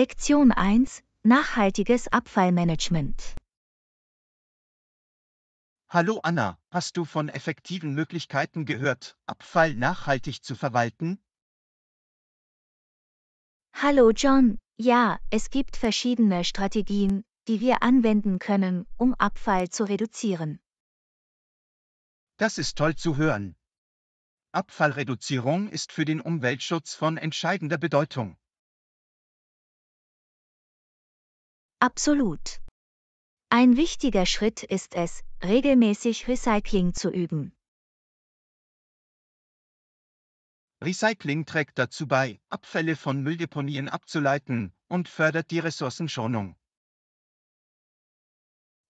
Lektion 1 Nachhaltiges Abfallmanagement Hallo Anna, hast du von effektiven Möglichkeiten gehört, Abfall nachhaltig zu verwalten? Hallo John, ja, es gibt verschiedene Strategien, die wir anwenden können, um Abfall zu reduzieren. Das ist toll zu hören. Abfallreduzierung ist für den Umweltschutz von entscheidender Bedeutung. Absolut. Ein wichtiger Schritt ist es, regelmäßig Recycling zu üben. Recycling trägt dazu bei, Abfälle von Mülldeponien abzuleiten und fördert die Ressourcenschonung.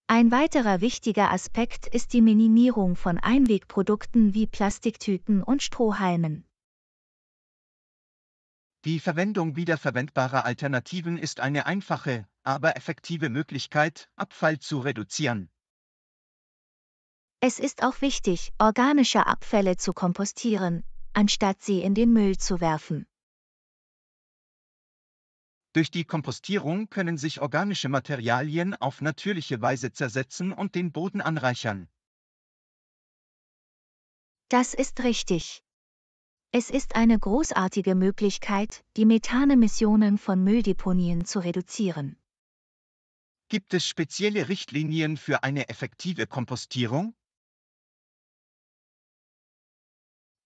Ein weiterer wichtiger Aspekt ist die Minimierung von Einwegprodukten wie Plastiktüten und Strohhalmen. Die Verwendung wiederverwendbarer Alternativen ist eine einfache, aber effektive Möglichkeit, Abfall zu reduzieren. Es ist auch wichtig, organische Abfälle zu kompostieren, anstatt sie in den Müll zu werfen. Durch die Kompostierung können sich organische Materialien auf natürliche Weise zersetzen und den Boden anreichern. Das ist richtig. Es ist eine großartige Möglichkeit, die Methanemissionen von Mülldeponien zu reduzieren. Gibt es spezielle Richtlinien für eine effektive Kompostierung?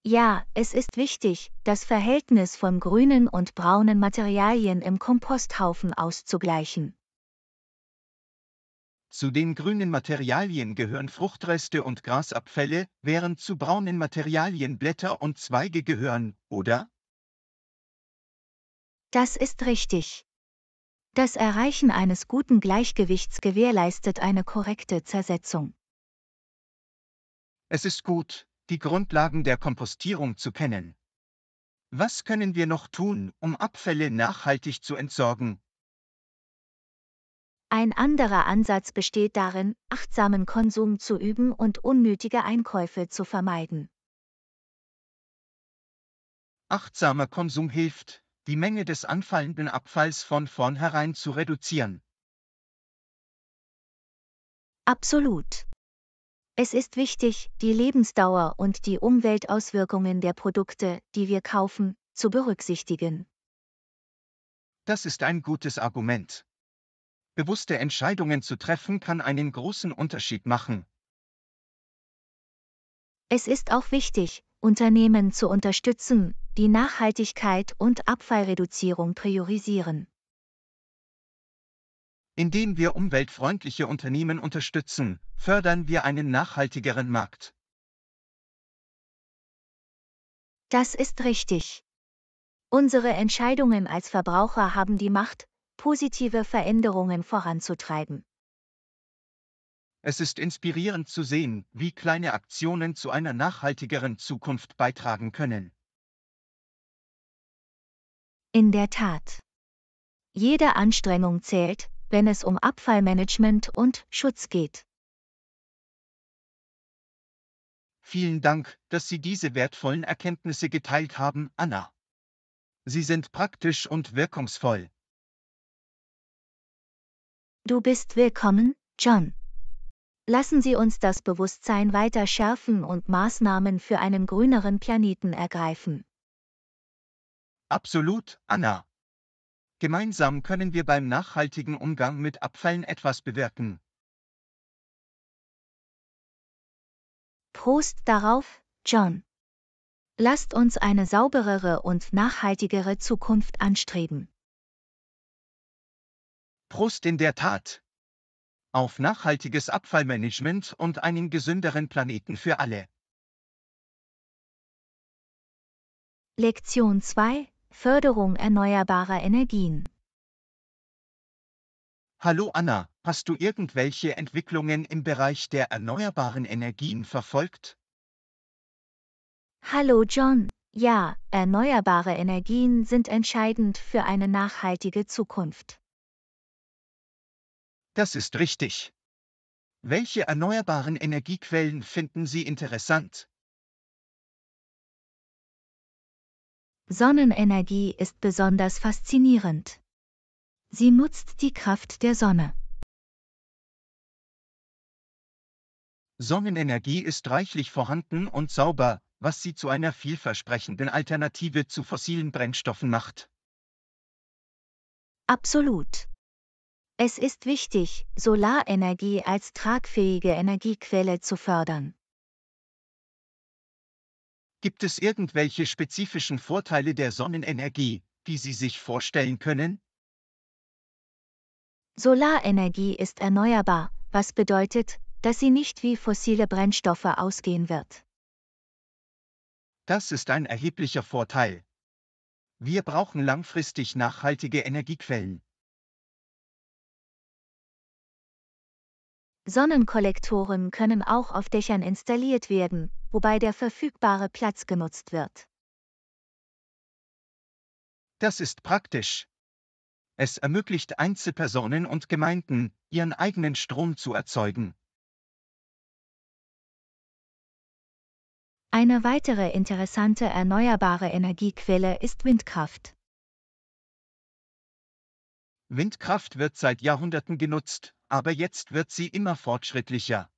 Ja, es ist wichtig, das Verhältnis von grünen und braunen Materialien im Komposthaufen auszugleichen. Zu den grünen Materialien gehören Fruchtreste und Grasabfälle, während zu braunen Materialien Blätter und Zweige gehören, oder? Das ist richtig. Das Erreichen eines guten Gleichgewichts gewährleistet eine korrekte Zersetzung. Es ist gut, die Grundlagen der Kompostierung zu kennen. Was können wir noch tun, um Abfälle nachhaltig zu entsorgen, ein anderer Ansatz besteht darin, achtsamen Konsum zu üben und unnötige Einkäufe zu vermeiden. Achtsamer Konsum hilft, die Menge des anfallenden Abfalls von vornherein zu reduzieren. Absolut. Es ist wichtig, die Lebensdauer und die Umweltauswirkungen der Produkte, die wir kaufen, zu berücksichtigen. Das ist ein gutes Argument. Bewusste Entscheidungen zu treffen kann einen großen Unterschied machen. Es ist auch wichtig, Unternehmen zu unterstützen, die Nachhaltigkeit und Abfallreduzierung priorisieren. Indem wir umweltfreundliche Unternehmen unterstützen, fördern wir einen nachhaltigeren Markt. Das ist richtig. Unsere Entscheidungen als Verbraucher haben die Macht, positive Veränderungen voranzutreiben. Es ist inspirierend zu sehen, wie kleine Aktionen zu einer nachhaltigeren Zukunft beitragen können. In der Tat. Jede Anstrengung zählt, wenn es um Abfallmanagement und Schutz geht. Vielen Dank, dass Sie diese wertvollen Erkenntnisse geteilt haben, Anna. Sie sind praktisch und wirkungsvoll. Du bist willkommen, John. Lassen Sie uns das Bewusstsein weiter schärfen und Maßnahmen für einen grüneren Planeten ergreifen. Absolut, Anna. Gemeinsam können wir beim nachhaltigen Umgang mit Abfällen etwas bewirken. Prost darauf, John. Lasst uns eine sauberere und nachhaltigere Zukunft anstreben. Prost in der Tat! Auf nachhaltiges Abfallmanagement und einen gesünderen Planeten für alle. Lektion 2 Förderung erneuerbarer Energien. Hallo Anna, hast du irgendwelche Entwicklungen im Bereich der erneuerbaren Energien verfolgt? Hallo John, ja, erneuerbare Energien sind entscheidend für eine nachhaltige Zukunft. Das ist richtig. Welche erneuerbaren Energiequellen finden Sie interessant? Sonnenenergie ist besonders faszinierend. Sie nutzt die Kraft der Sonne. Sonnenenergie ist reichlich vorhanden und sauber, was sie zu einer vielversprechenden Alternative zu fossilen Brennstoffen macht. Absolut. Es ist wichtig, Solarenergie als tragfähige Energiequelle zu fördern. Gibt es irgendwelche spezifischen Vorteile der Sonnenenergie, die Sie sich vorstellen können? Solarenergie ist erneuerbar, was bedeutet, dass sie nicht wie fossile Brennstoffe ausgehen wird. Das ist ein erheblicher Vorteil. Wir brauchen langfristig nachhaltige Energiequellen. Sonnenkollektoren können auch auf Dächern installiert werden, wobei der verfügbare Platz genutzt wird. Das ist praktisch. Es ermöglicht Einzelpersonen und Gemeinden, ihren eigenen Strom zu erzeugen. Eine weitere interessante erneuerbare Energiequelle ist Windkraft. Windkraft wird seit Jahrhunderten genutzt, aber jetzt wird sie immer fortschrittlicher.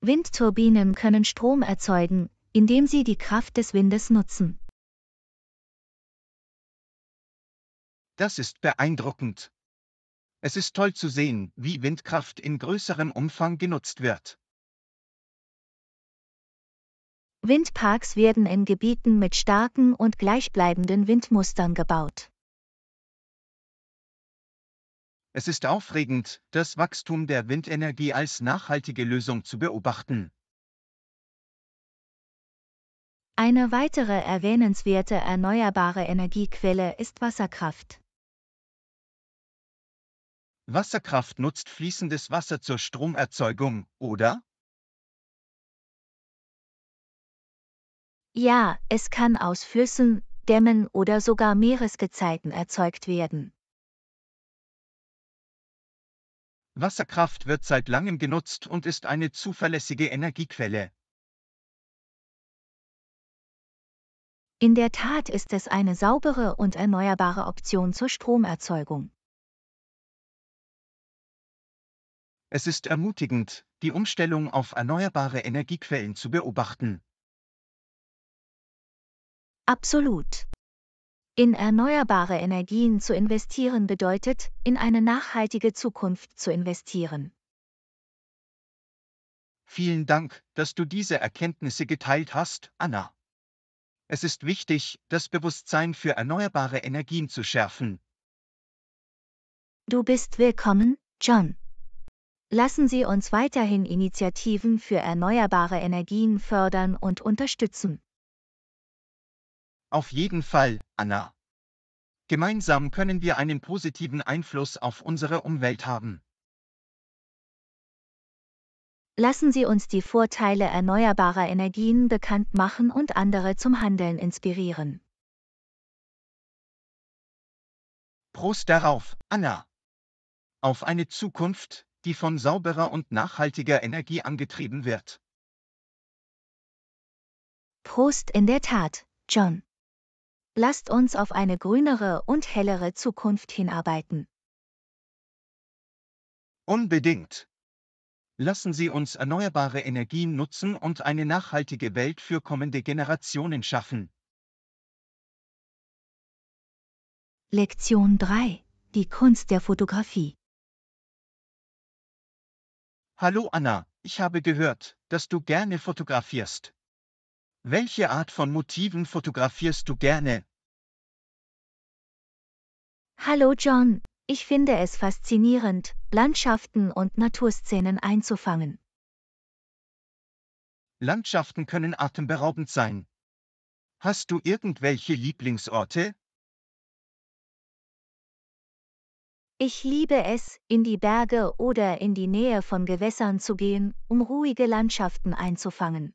Windturbinen können Strom erzeugen, indem sie die Kraft des Windes nutzen. Das ist beeindruckend. Es ist toll zu sehen, wie Windkraft in größerem Umfang genutzt wird. Windparks werden in Gebieten mit starken und gleichbleibenden Windmustern gebaut. Es ist aufregend, das Wachstum der Windenergie als nachhaltige Lösung zu beobachten. Eine weitere erwähnenswerte erneuerbare Energiequelle ist Wasserkraft. Wasserkraft nutzt fließendes Wasser zur Stromerzeugung, oder? Ja, es kann aus Flüssen, Dämmen oder sogar Meeresgezeiten erzeugt werden. Wasserkraft wird seit langem genutzt und ist eine zuverlässige Energiequelle. In der Tat ist es eine saubere und erneuerbare Option zur Stromerzeugung. Es ist ermutigend, die Umstellung auf erneuerbare Energiequellen zu beobachten. Absolut. In erneuerbare Energien zu investieren bedeutet, in eine nachhaltige Zukunft zu investieren. Vielen Dank, dass du diese Erkenntnisse geteilt hast, Anna. Es ist wichtig, das Bewusstsein für erneuerbare Energien zu schärfen. Du bist willkommen, John. Lassen Sie uns weiterhin Initiativen für erneuerbare Energien fördern und unterstützen. Auf jeden Fall, Anna. Gemeinsam können wir einen positiven Einfluss auf unsere Umwelt haben. Lassen Sie uns die Vorteile erneuerbarer Energien bekannt machen und andere zum Handeln inspirieren. Prost darauf, Anna. Auf eine Zukunft, die von sauberer und nachhaltiger Energie angetrieben wird. Prost in der Tat, John. Lasst uns auf eine grünere und hellere Zukunft hinarbeiten. Unbedingt. Lassen Sie uns erneuerbare Energien nutzen und eine nachhaltige Welt für kommende Generationen schaffen. Lektion 3. Die Kunst der Fotografie. Hallo Anna, ich habe gehört, dass du gerne fotografierst. Welche Art von Motiven fotografierst du gerne? Hallo John, ich finde es faszinierend, Landschaften und Naturszenen einzufangen. Landschaften können atemberaubend sein. Hast du irgendwelche Lieblingsorte? Ich liebe es, in die Berge oder in die Nähe von Gewässern zu gehen, um ruhige Landschaften einzufangen.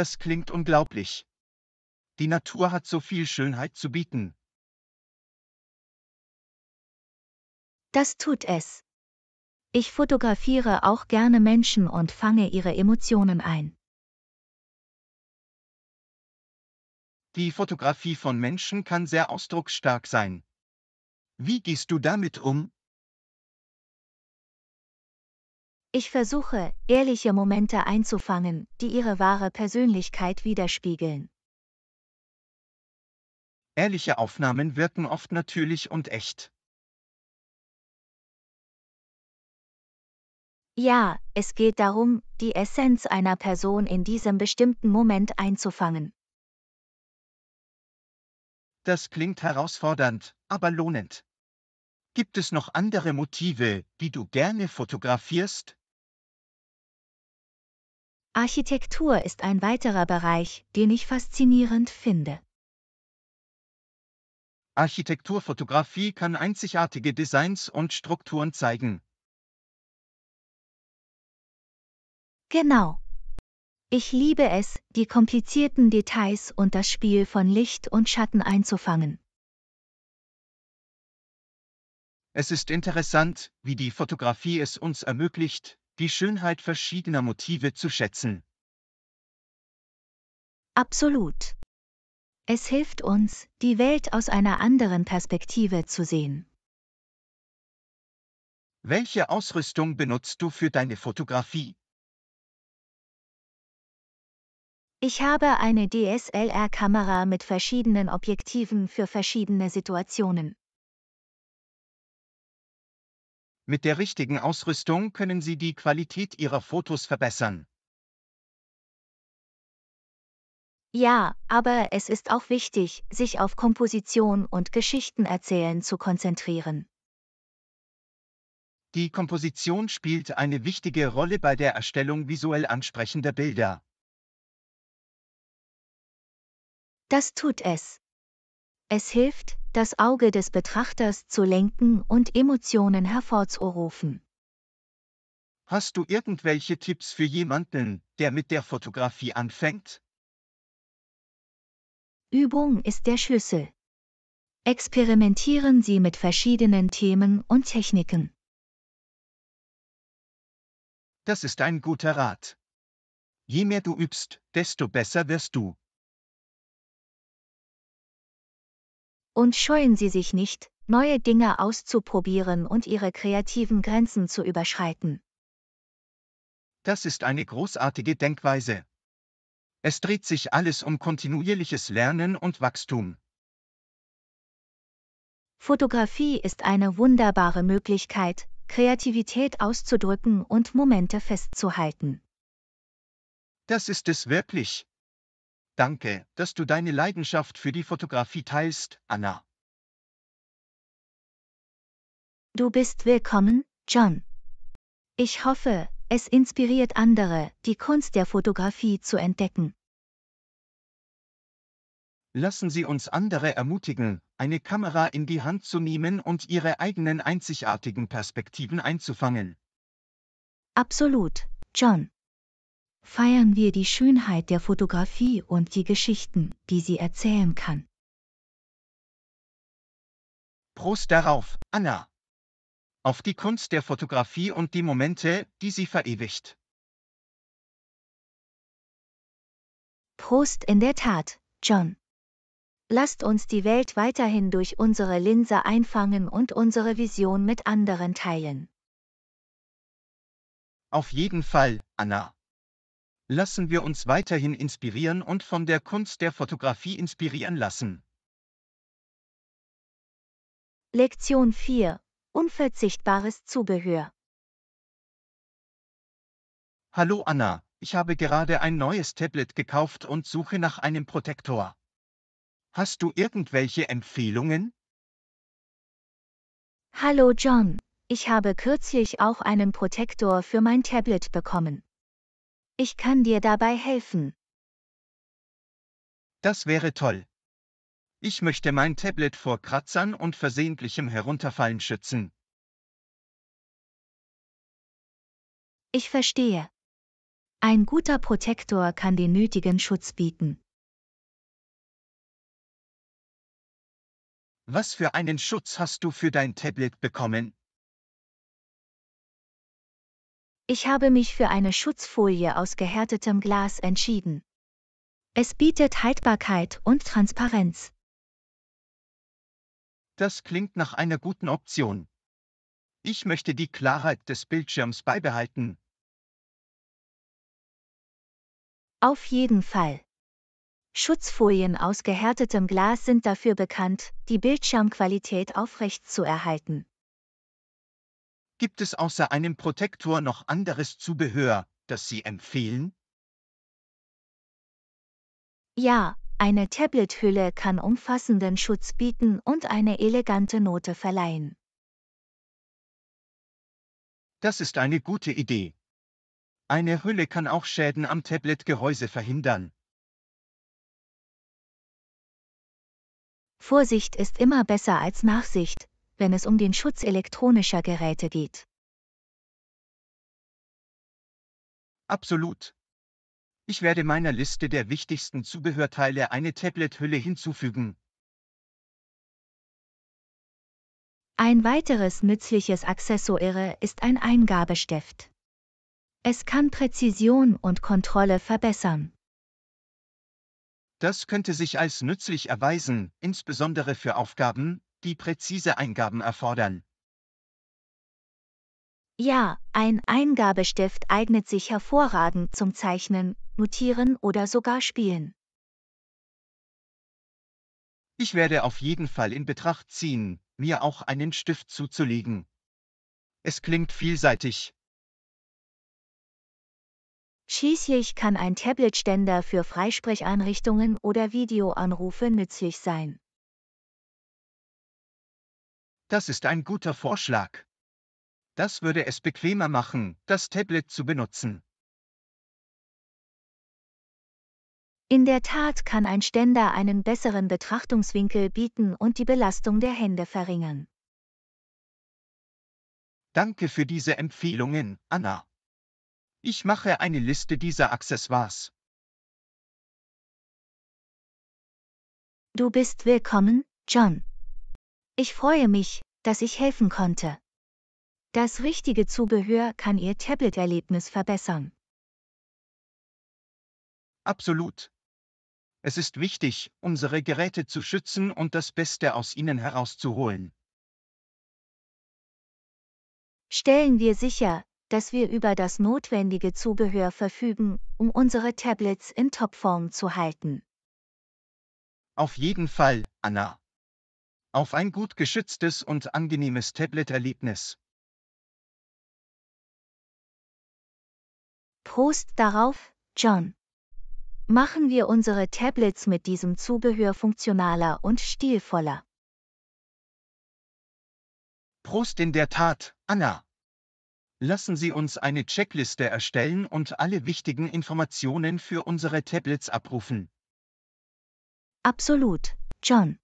Das klingt unglaublich. Die Natur hat so viel Schönheit zu bieten. Das tut es. Ich fotografiere auch gerne Menschen und fange ihre Emotionen ein. Die Fotografie von Menschen kann sehr ausdrucksstark sein. Wie gehst du damit um? Ich versuche, ehrliche Momente einzufangen, die ihre wahre Persönlichkeit widerspiegeln. Ehrliche Aufnahmen wirken oft natürlich und echt. Ja, es geht darum, die Essenz einer Person in diesem bestimmten Moment einzufangen. Das klingt herausfordernd, aber lohnend. Gibt es noch andere Motive, die du gerne fotografierst? Architektur ist ein weiterer Bereich, den ich faszinierend finde. Architekturfotografie kann einzigartige Designs und Strukturen zeigen. Genau. Ich liebe es, die komplizierten Details und das Spiel von Licht und Schatten einzufangen. Es ist interessant, wie die Fotografie es uns ermöglicht, die Schönheit verschiedener Motive zu schätzen. Absolut. Es hilft uns, die Welt aus einer anderen Perspektive zu sehen. Welche Ausrüstung benutzt du für deine Fotografie? Ich habe eine DSLR-Kamera mit verschiedenen Objektiven für verschiedene Situationen. Mit der richtigen Ausrüstung können Sie die Qualität Ihrer Fotos verbessern. Ja, aber es ist auch wichtig, sich auf Komposition und Geschichtenerzählen zu konzentrieren. Die Komposition spielt eine wichtige Rolle bei der Erstellung visuell ansprechender Bilder. Das tut es. Es hilft, das Auge des Betrachters zu lenken und Emotionen hervorzurufen. Hast du irgendwelche Tipps für jemanden, der mit der Fotografie anfängt? Übung ist der Schlüssel. Experimentieren Sie mit verschiedenen Themen und Techniken. Das ist ein guter Rat. Je mehr du übst, desto besser wirst du. Und scheuen Sie sich nicht, neue Dinge auszuprobieren und Ihre kreativen Grenzen zu überschreiten. Das ist eine großartige Denkweise. Es dreht sich alles um kontinuierliches Lernen und Wachstum. Fotografie ist eine wunderbare Möglichkeit, Kreativität auszudrücken und Momente festzuhalten. Das ist es wirklich. Danke, dass du deine Leidenschaft für die Fotografie teilst, Anna. Du bist willkommen, John. Ich hoffe, es inspiriert andere, die Kunst der Fotografie zu entdecken. Lassen Sie uns andere ermutigen, eine Kamera in die Hand zu nehmen und ihre eigenen einzigartigen Perspektiven einzufangen. Absolut, John feiern wir die Schönheit der Fotografie und die Geschichten, die sie erzählen kann. Prost darauf, Anna! Auf die Kunst der Fotografie und die Momente, die sie verewigt. Prost in der Tat, John. Lasst uns die Welt weiterhin durch unsere Linse einfangen und unsere Vision mit anderen teilen. Auf jeden Fall, Anna lassen wir uns weiterhin inspirieren und von der Kunst der Fotografie inspirieren lassen. Lektion 4. Unverzichtbares Zubehör. Hallo Anna, ich habe gerade ein neues Tablet gekauft und suche nach einem Protektor. Hast du irgendwelche Empfehlungen? Hallo John, ich habe kürzlich auch einen Protektor für mein Tablet bekommen. Ich kann dir dabei helfen. Das wäre toll. Ich möchte mein Tablet vor Kratzern und versehentlichem Herunterfallen schützen. Ich verstehe. Ein guter Protektor kann den nötigen Schutz bieten. Was für einen Schutz hast du für dein Tablet bekommen? Ich habe mich für eine Schutzfolie aus gehärtetem Glas entschieden. Es bietet Haltbarkeit und Transparenz. Das klingt nach einer guten Option. Ich möchte die Klarheit des Bildschirms beibehalten. Auf jeden Fall. Schutzfolien aus gehärtetem Glas sind dafür bekannt, die Bildschirmqualität aufrechtzuerhalten. Gibt es außer einem Protektor noch anderes Zubehör, das Sie empfehlen? Ja, eine Tablet-Hülle kann umfassenden Schutz bieten und eine elegante Note verleihen. Das ist eine gute Idee. Eine Hülle kann auch Schäden am Tablet-Gehäuse verhindern. Vorsicht ist immer besser als Nachsicht, wenn es um den Schutz elektronischer Geräte geht. Absolut. Ich werde meiner Liste der wichtigsten Zubehörteile eine Tablet-Hülle hinzufügen. Ein weiteres nützliches Accessoire ist ein Eingabestift. Es kann Präzision und Kontrolle verbessern. Das könnte sich als nützlich erweisen, insbesondere für Aufgaben, die präzise Eingaben erfordern. Ja, ein Eingabestift eignet sich hervorragend zum Zeichnen, Notieren oder sogar Spielen. Ich werde auf jeden Fall in Betracht ziehen, mir auch einen Stift zuzulegen. Es klingt vielseitig. Schließlich kann ein Tabletständer für Freisprecheinrichtungen oder Videoanrufe nützlich sein. Das ist ein guter Vorschlag. Das würde es bequemer machen, das Tablet zu benutzen. In der Tat kann ein Ständer einen besseren Betrachtungswinkel bieten und die Belastung der Hände verringern. Danke für diese Empfehlungen, Anna. Ich mache eine Liste dieser Accessoires. Du bist willkommen, John. Ich freue mich, dass ich helfen konnte. Das richtige Zubehör kann Ihr Tablet-Erlebnis verbessern. Absolut. Es ist wichtig, unsere Geräte zu schützen und das Beste aus ihnen herauszuholen. Stellen wir sicher, dass wir über das notwendige Zubehör verfügen, um unsere Tablets in Topform zu halten. Auf jeden Fall, Anna auf ein gut geschütztes und angenehmes Tablet-Erlebnis. Prost darauf, John. Machen wir unsere Tablets mit diesem Zubehör funktionaler und stilvoller. Prost in der Tat, Anna. Lassen Sie uns eine Checkliste erstellen und alle wichtigen Informationen für unsere Tablets abrufen. Absolut, John.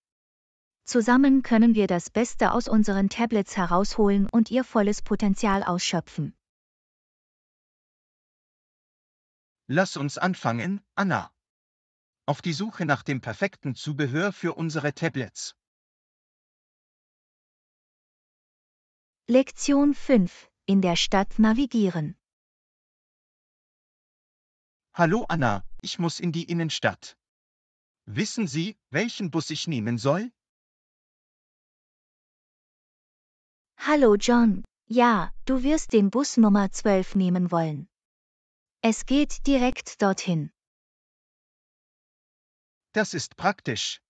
Zusammen können wir das Beste aus unseren Tablets herausholen und ihr volles Potenzial ausschöpfen. Lass uns anfangen, Anna. Auf die Suche nach dem perfekten Zubehör für unsere Tablets. Lektion 5. In der Stadt navigieren. Hallo Anna, ich muss in die Innenstadt. Wissen Sie, welchen Bus ich nehmen soll? Hallo John, ja, du wirst den Bus Nummer 12 nehmen wollen. Es geht direkt dorthin. Das ist praktisch.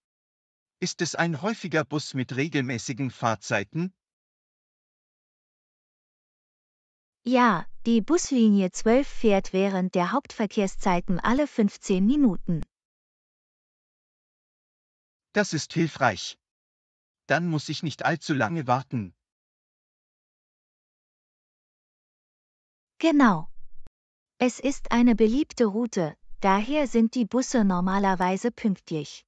Ist es ein häufiger Bus mit regelmäßigen Fahrzeiten? Ja, die Buslinie 12 fährt während der Hauptverkehrszeiten alle 15 Minuten. Das ist hilfreich. Dann muss ich nicht allzu lange warten. Genau. Es ist eine beliebte Route, daher sind die Busse normalerweise pünktlich.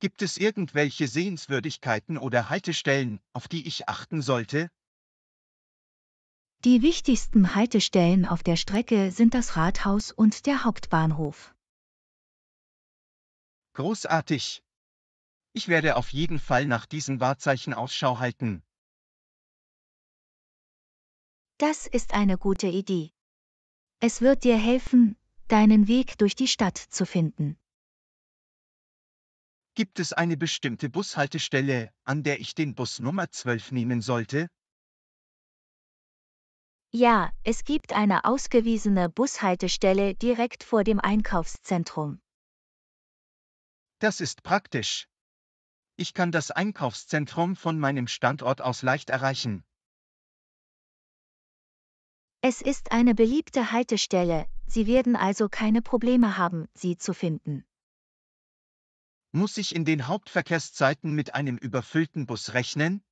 Gibt es irgendwelche Sehenswürdigkeiten oder Haltestellen, auf die ich achten sollte? Die wichtigsten Haltestellen auf der Strecke sind das Rathaus und der Hauptbahnhof. Großartig! Ich werde auf jeden Fall nach diesen Wahrzeichen Ausschau halten. Das ist eine gute Idee. Es wird dir helfen, deinen Weg durch die Stadt zu finden. Gibt es eine bestimmte Bushaltestelle, an der ich den Bus Nummer 12 nehmen sollte? Ja, es gibt eine ausgewiesene Bushaltestelle direkt vor dem Einkaufszentrum. Das ist praktisch. Ich kann das Einkaufszentrum von meinem Standort aus leicht erreichen. Es ist eine beliebte Haltestelle, Sie werden also keine Probleme haben, sie zu finden. Muss ich in den Hauptverkehrszeiten mit einem überfüllten Bus rechnen?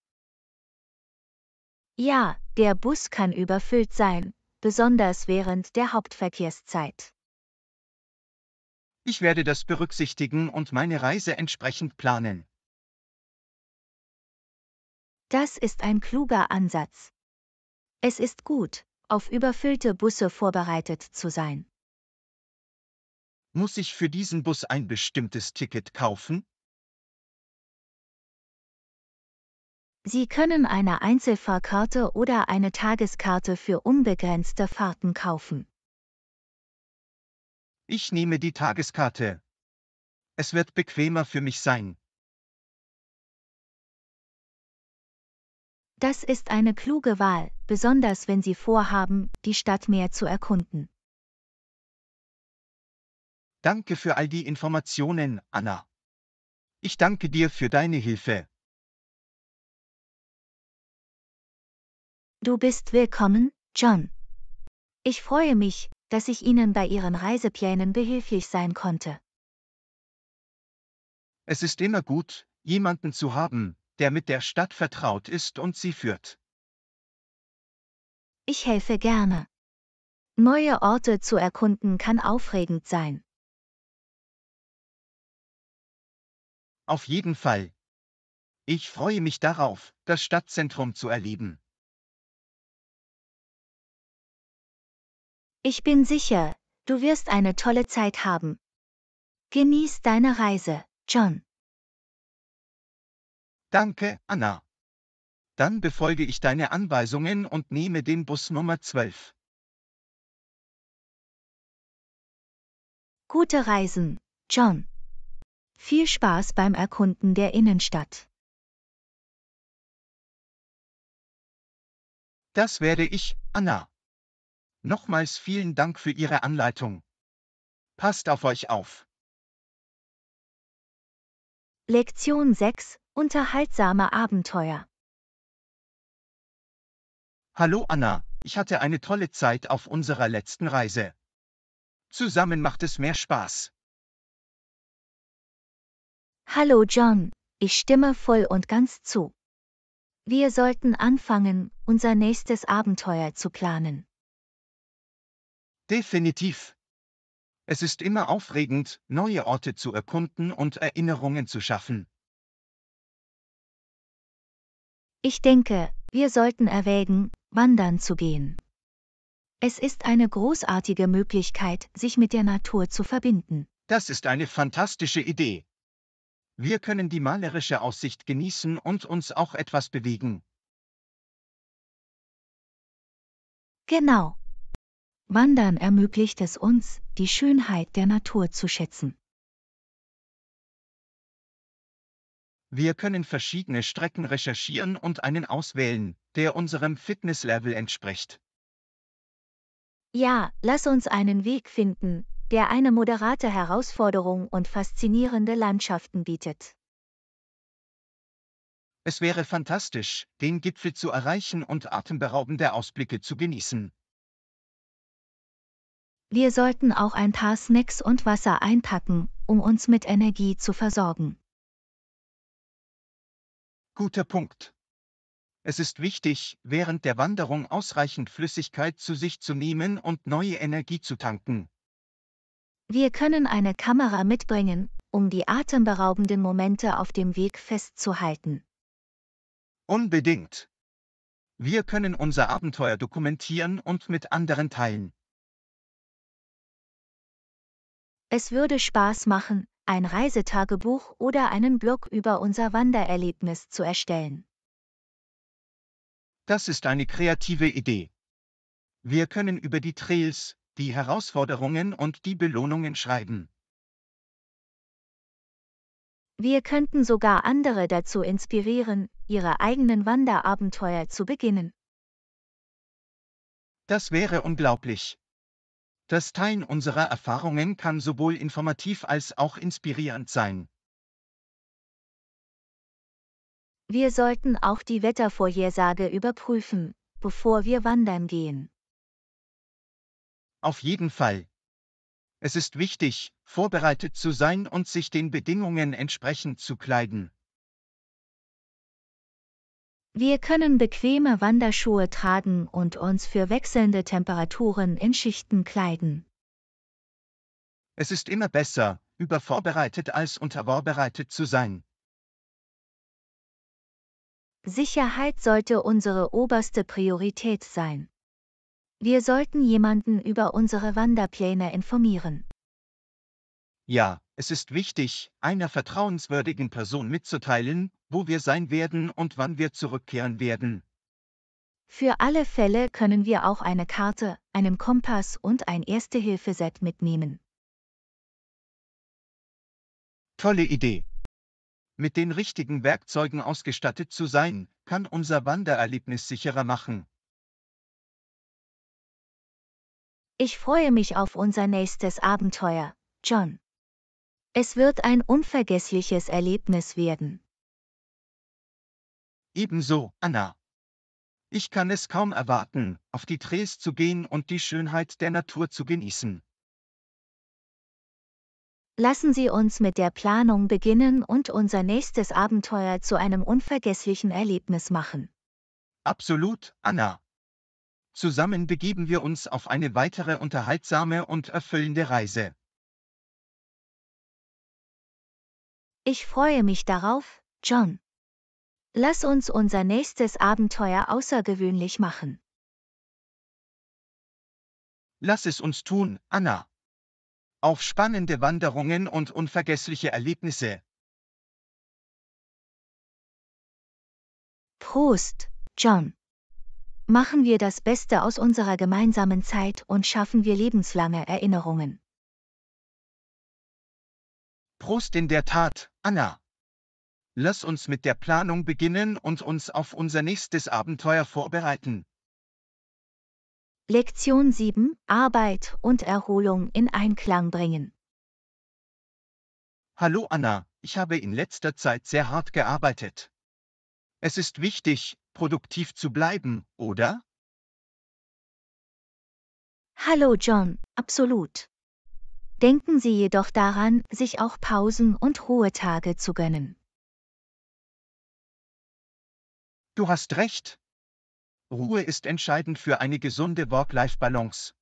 Ja, der Bus kann überfüllt sein, besonders während der Hauptverkehrszeit. Ich werde das berücksichtigen und meine Reise entsprechend planen. Das ist ein kluger Ansatz. Es ist gut, auf überfüllte Busse vorbereitet zu sein. Muss ich für diesen Bus ein bestimmtes Ticket kaufen? Sie können eine Einzelfahrkarte oder eine Tageskarte für unbegrenzte Fahrten kaufen. Ich nehme die Tageskarte. Es wird bequemer für mich sein. Das ist eine kluge Wahl, besonders wenn Sie vorhaben, die Stadt mehr zu erkunden. Danke für all die Informationen, Anna. Ich danke dir für deine Hilfe. Du bist willkommen, John. Ich freue mich, dass ich Ihnen bei Ihren Reiseplänen behilflich sein konnte. Es ist immer gut, jemanden zu haben, der mit der Stadt vertraut ist und sie führt. Ich helfe gerne. Neue Orte zu erkunden kann aufregend sein. Auf jeden Fall. Ich freue mich darauf, das Stadtzentrum zu erleben. Ich bin sicher, du wirst eine tolle Zeit haben. Genieß deine Reise, John. Danke, Anna. Dann befolge ich deine Anweisungen und nehme den Bus Nummer 12. Gute Reisen, John. Viel Spaß beim Erkunden der Innenstadt. Das werde ich, Anna. Nochmals vielen Dank für Ihre Anleitung. Passt auf euch auf. Lektion 6 Unterhaltsame Abenteuer. Hallo Anna, ich hatte eine tolle Zeit auf unserer letzten Reise. Zusammen macht es mehr Spaß. Hallo John, ich stimme voll und ganz zu. Wir sollten anfangen, unser nächstes Abenteuer zu planen. Definitiv. Es ist immer aufregend, neue Orte zu erkunden und Erinnerungen zu schaffen. Ich denke, wir sollten erwägen, wandern zu gehen. Es ist eine großartige Möglichkeit, sich mit der Natur zu verbinden. Das ist eine fantastische Idee. Wir können die malerische Aussicht genießen und uns auch etwas bewegen. Genau. Wandern ermöglicht es uns, die Schönheit der Natur zu schätzen. Wir können verschiedene Strecken recherchieren und einen auswählen, der unserem Fitnesslevel entspricht. Ja, lass uns einen Weg finden, der eine moderate Herausforderung und faszinierende Landschaften bietet. Es wäre fantastisch, den Gipfel zu erreichen und atemberaubende Ausblicke zu genießen. Wir sollten auch ein paar Snacks und Wasser einpacken, um uns mit Energie zu versorgen. Guter Punkt. Es ist wichtig, während der Wanderung ausreichend Flüssigkeit zu sich zu nehmen und neue Energie zu tanken. Wir können eine Kamera mitbringen, um die atemberaubenden Momente auf dem Weg festzuhalten. Unbedingt. Wir können unser Abenteuer dokumentieren und mit anderen teilen. Es würde Spaß machen, ein Reisetagebuch oder einen Blog über unser Wandererlebnis zu erstellen. Das ist eine kreative Idee. Wir können über die Trails, die Herausforderungen und die Belohnungen schreiben. Wir könnten sogar andere dazu inspirieren, ihre eigenen Wanderabenteuer zu beginnen. Das wäre unglaublich. Das Teilen unserer Erfahrungen kann sowohl informativ als auch inspirierend sein. Wir sollten auch die Wettervorhersage überprüfen, bevor wir wandern gehen. Auf jeden Fall. Es ist wichtig, vorbereitet zu sein und sich den Bedingungen entsprechend zu kleiden. Wir können bequeme Wanderschuhe tragen und uns für wechselnde Temperaturen in Schichten kleiden. Es ist immer besser, übervorbereitet als untervorbereitet zu sein. Sicherheit sollte unsere oberste Priorität sein. Wir sollten jemanden über unsere Wanderpläne informieren. Ja, es ist wichtig, einer vertrauenswürdigen Person mitzuteilen, wo wir sein werden und wann wir zurückkehren werden. Für alle Fälle können wir auch eine Karte, einen Kompass und ein Erste-Hilfe-Set mitnehmen. Tolle Idee. Mit den richtigen Werkzeugen ausgestattet zu sein, kann unser Wandererlebnis sicherer machen. Ich freue mich auf unser nächstes Abenteuer, John. Es wird ein unvergessliches Erlebnis werden. Ebenso, Anna. Ich kann es kaum erwarten, auf die Trees zu gehen und die Schönheit der Natur zu genießen. Lassen Sie uns mit der Planung beginnen und unser nächstes Abenteuer zu einem unvergesslichen Erlebnis machen. Absolut, Anna. Zusammen begeben wir uns auf eine weitere unterhaltsame und erfüllende Reise. Ich freue mich darauf, John. Lass uns unser nächstes Abenteuer außergewöhnlich machen. Lass es uns tun, Anna. Auf spannende Wanderungen und unvergessliche Erlebnisse. Prost, John. Machen wir das Beste aus unserer gemeinsamen Zeit und schaffen wir lebenslange Erinnerungen. Trost in der Tat, Anna. Lass uns mit der Planung beginnen und uns auf unser nächstes Abenteuer vorbereiten. Lektion 7 Arbeit und Erholung in Einklang bringen. Hallo Anna, ich habe in letzter Zeit sehr hart gearbeitet. Es ist wichtig, produktiv zu bleiben, oder? Hallo John, absolut. Denken Sie jedoch daran, sich auch Pausen und Ruhetage zu gönnen. Du hast recht. Ruhe ist entscheidend für eine gesunde Work-Life-Balance.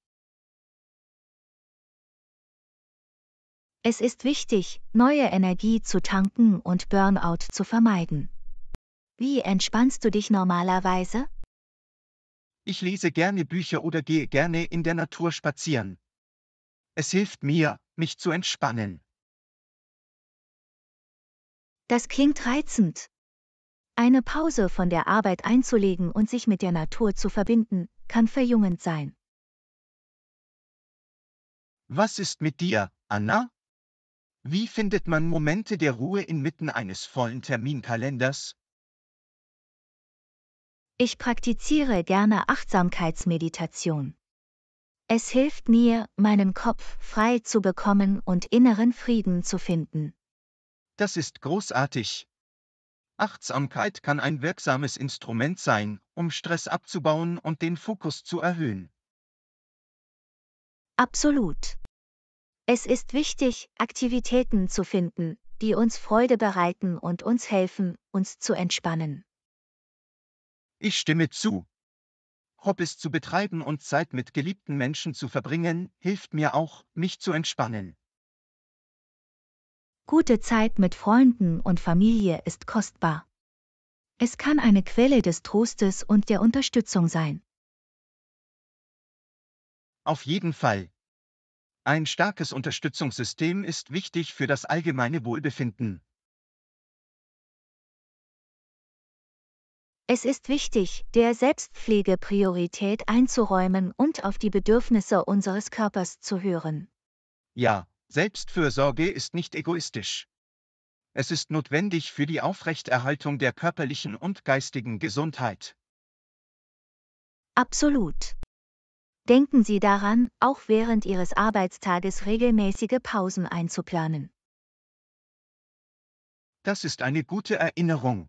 Es ist wichtig, neue Energie zu tanken und Burnout zu vermeiden. Wie entspannst du dich normalerweise? Ich lese gerne Bücher oder gehe gerne in der Natur spazieren. Es hilft mir, mich zu entspannen. Das klingt reizend. Eine Pause von der Arbeit einzulegen und sich mit der Natur zu verbinden, kann verjüngend sein. Was ist mit dir, Anna? Wie findet man Momente der Ruhe inmitten eines vollen Terminkalenders? Ich praktiziere gerne Achtsamkeitsmeditation. Es hilft mir, meinen Kopf frei zu bekommen und inneren Frieden zu finden. Das ist großartig. Achtsamkeit kann ein wirksames Instrument sein, um Stress abzubauen und den Fokus zu erhöhen. Absolut. Es ist wichtig, Aktivitäten zu finden, die uns Freude bereiten und uns helfen, uns zu entspannen. Ich stimme zu. Hobbys zu betreiben und Zeit mit geliebten Menschen zu verbringen, hilft mir auch, mich zu entspannen. Gute Zeit mit Freunden und Familie ist kostbar. Es kann eine Quelle des Trostes und der Unterstützung sein. Auf jeden Fall. Ein starkes Unterstützungssystem ist wichtig für das allgemeine Wohlbefinden. Es ist wichtig, der Selbstpflege Priorität einzuräumen und auf die Bedürfnisse unseres Körpers zu hören. Ja, Selbstfürsorge ist nicht egoistisch. Es ist notwendig für die Aufrechterhaltung der körperlichen und geistigen Gesundheit. Absolut. Denken Sie daran, auch während Ihres Arbeitstages regelmäßige Pausen einzuplanen. Das ist eine gute Erinnerung.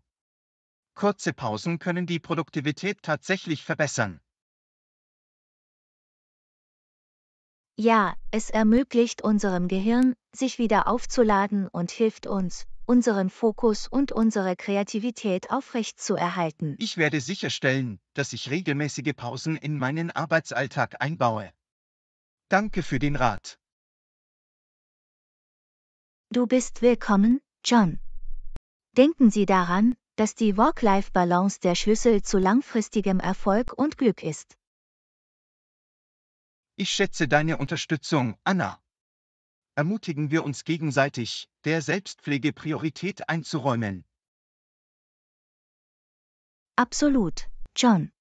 Kurze Pausen können die Produktivität tatsächlich verbessern. Ja, es ermöglicht unserem Gehirn, sich wieder aufzuladen und hilft uns, unseren Fokus und unsere Kreativität aufrechtzuerhalten. Ich werde sicherstellen, dass ich regelmäßige Pausen in meinen Arbeitsalltag einbaue. Danke für den Rat. Du bist willkommen, John. Denken Sie daran, dass die Work-Life-Balance der Schlüssel zu langfristigem Erfolg und Glück ist. Ich schätze deine Unterstützung, Anna. Ermutigen wir uns gegenseitig, der Selbstpflege Priorität einzuräumen. Absolut, John.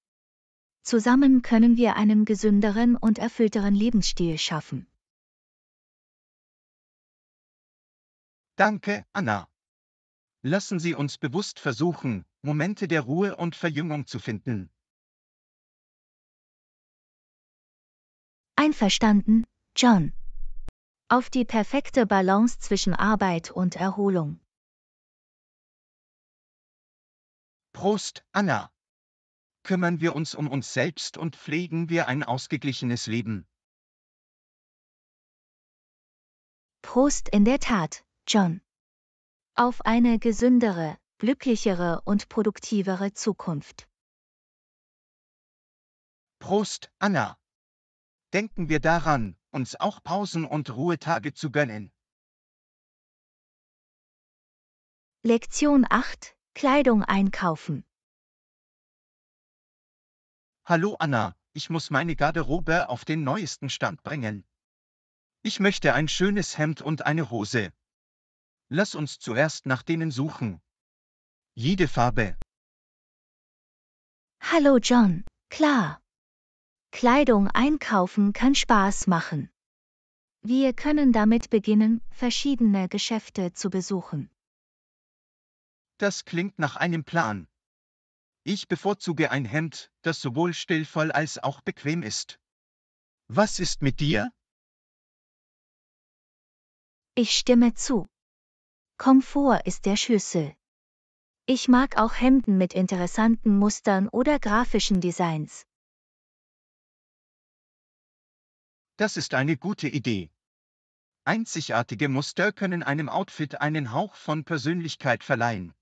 Zusammen können wir einen gesünderen und erfüllteren Lebensstil schaffen. Danke, Anna lassen Sie uns bewusst versuchen, Momente der Ruhe und Verjüngung zu finden. Einverstanden, John. Auf die perfekte Balance zwischen Arbeit und Erholung. Prost, Anna. Kümmern wir uns um uns selbst und pflegen wir ein ausgeglichenes Leben. Prost in der Tat, John auf eine gesündere, glücklichere und produktivere Zukunft. Prost, Anna. Denken wir daran, uns auch Pausen und Ruhetage zu gönnen. Lektion 8 Kleidung einkaufen. Hallo Anna, ich muss meine Garderobe auf den neuesten Stand bringen. Ich möchte ein schönes Hemd und eine Hose, Lass uns zuerst nach denen suchen. Jede Farbe. Hallo John, klar. Kleidung einkaufen kann Spaß machen. Wir können damit beginnen, verschiedene Geschäfte zu besuchen. Das klingt nach einem Plan. Ich bevorzuge ein Hemd, das sowohl stillvoll als auch bequem ist. Was ist mit dir? Ich stimme zu. Komfort ist der Schlüssel. Ich mag auch Hemden mit interessanten Mustern oder grafischen Designs. Das ist eine gute Idee. Einzigartige Muster können einem Outfit einen Hauch von Persönlichkeit verleihen.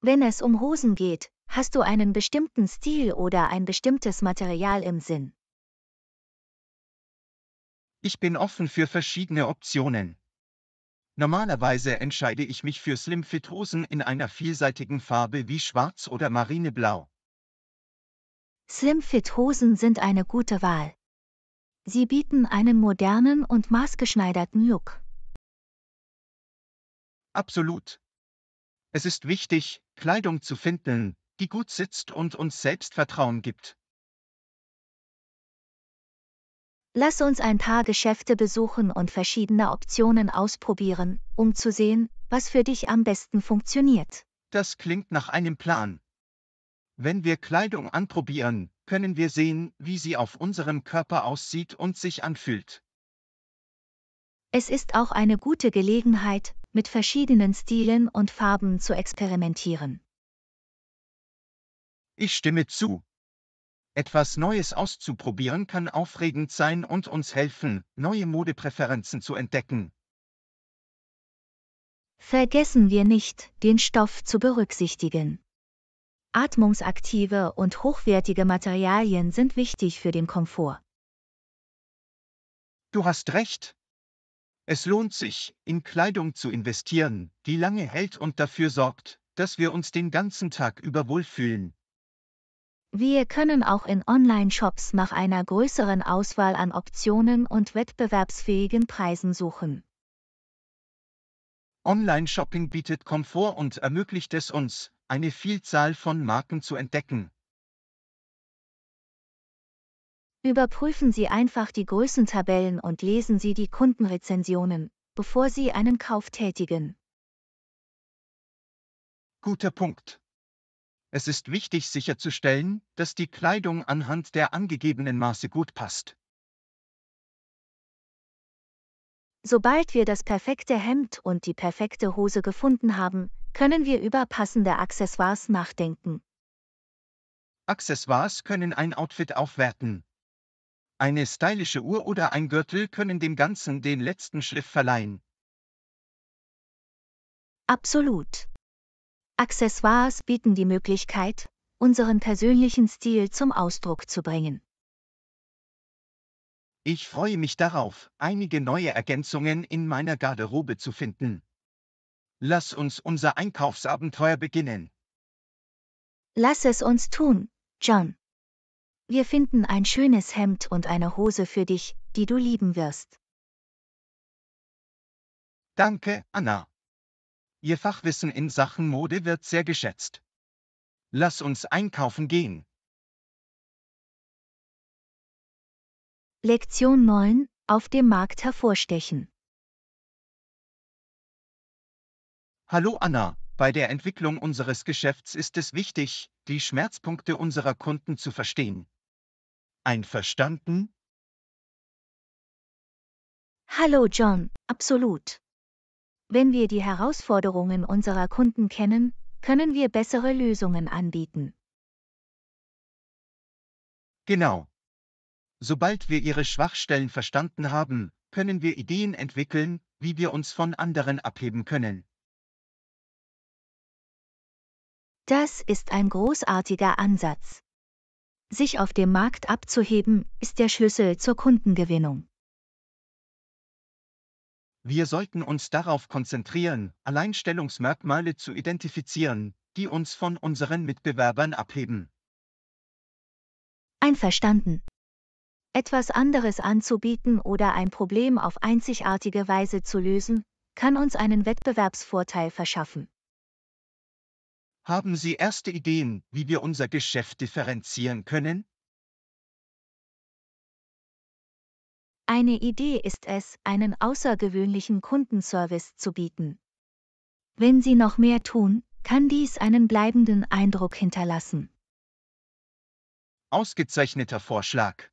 Wenn es um Hosen geht, hast du einen bestimmten Stil oder ein bestimmtes Material im Sinn. Ich bin offen für verschiedene Optionen. Normalerweise entscheide ich mich für Slim-Fit-Hosen in einer vielseitigen Farbe wie Schwarz oder Marineblau. Slim-Fit-Hosen sind eine gute Wahl. Sie bieten einen modernen und maßgeschneiderten Look. Absolut. Es ist wichtig, Kleidung zu finden, die gut sitzt und uns Selbstvertrauen gibt. Lass uns ein paar Geschäfte besuchen und verschiedene Optionen ausprobieren, um zu sehen, was für dich am besten funktioniert. Das klingt nach einem Plan. Wenn wir Kleidung anprobieren, können wir sehen, wie sie auf unserem Körper aussieht und sich anfühlt. Es ist auch eine gute Gelegenheit, mit verschiedenen Stilen und Farben zu experimentieren. Ich stimme zu. Etwas Neues auszuprobieren kann aufregend sein und uns helfen, neue Modepräferenzen zu entdecken. Vergessen wir nicht, den Stoff zu berücksichtigen. Atmungsaktive und hochwertige Materialien sind wichtig für den Komfort. Du hast recht. Es lohnt sich, in Kleidung zu investieren, die lange hält und dafür sorgt, dass wir uns den ganzen Tag über wohlfühlen. Wir können auch in Online-Shops nach einer größeren Auswahl an Optionen und wettbewerbsfähigen Preisen suchen. Online-Shopping bietet Komfort und ermöglicht es uns, eine Vielzahl von Marken zu entdecken. Überprüfen Sie einfach die Größentabellen und lesen Sie die Kundenrezensionen, bevor Sie einen Kauf tätigen. Guter Punkt. Es ist wichtig sicherzustellen, dass die Kleidung anhand der angegebenen Maße gut passt. Sobald wir das perfekte Hemd und die perfekte Hose gefunden haben, können wir über passende Accessoires nachdenken. Accessoires können ein Outfit aufwerten. Eine stylische Uhr oder ein Gürtel können dem Ganzen den letzten Schliff verleihen. Absolut. Accessoires bieten die Möglichkeit, unseren persönlichen Stil zum Ausdruck zu bringen. Ich freue mich darauf, einige neue Ergänzungen in meiner Garderobe zu finden. Lass uns unser Einkaufsabenteuer beginnen. Lass es uns tun, John. Wir finden ein schönes Hemd und eine Hose für dich, die du lieben wirst. Danke, Anna. Ihr Fachwissen in Sachen Mode wird sehr geschätzt. Lass uns einkaufen gehen. Lektion 9. Auf dem Markt hervorstechen. Hallo Anna, bei der Entwicklung unseres Geschäfts ist es wichtig, die Schmerzpunkte unserer Kunden zu verstehen. Einverstanden? Hallo John, absolut. Wenn wir die Herausforderungen unserer Kunden kennen, können wir bessere Lösungen anbieten. Genau. Sobald wir ihre Schwachstellen verstanden haben, können wir Ideen entwickeln, wie wir uns von anderen abheben können. Das ist ein großartiger Ansatz. Sich auf dem Markt abzuheben, ist der Schlüssel zur Kundengewinnung. Wir sollten uns darauf konzentrieren, Alleinstellungsmerkmale zu identifizieren, die uns von unseren Mitbewerbern abheben. Einverstanden. Etwas anderes anzubieten oder ein Problem auf einzigartige Weise zu lösen, kann uns einen Wettbewerbsvorteil verschaffen. Haben Sie erste Ideen, wie wir unser Geschäft differenzieren können? Eine Idee ist es, einen außergewöhnlichen Kundenservice zu bieten. Wenn Sie noch mehr tun, kann dies einen bleibenden Eindruck hinterlassen. Ausgezeichneter Vorschlag.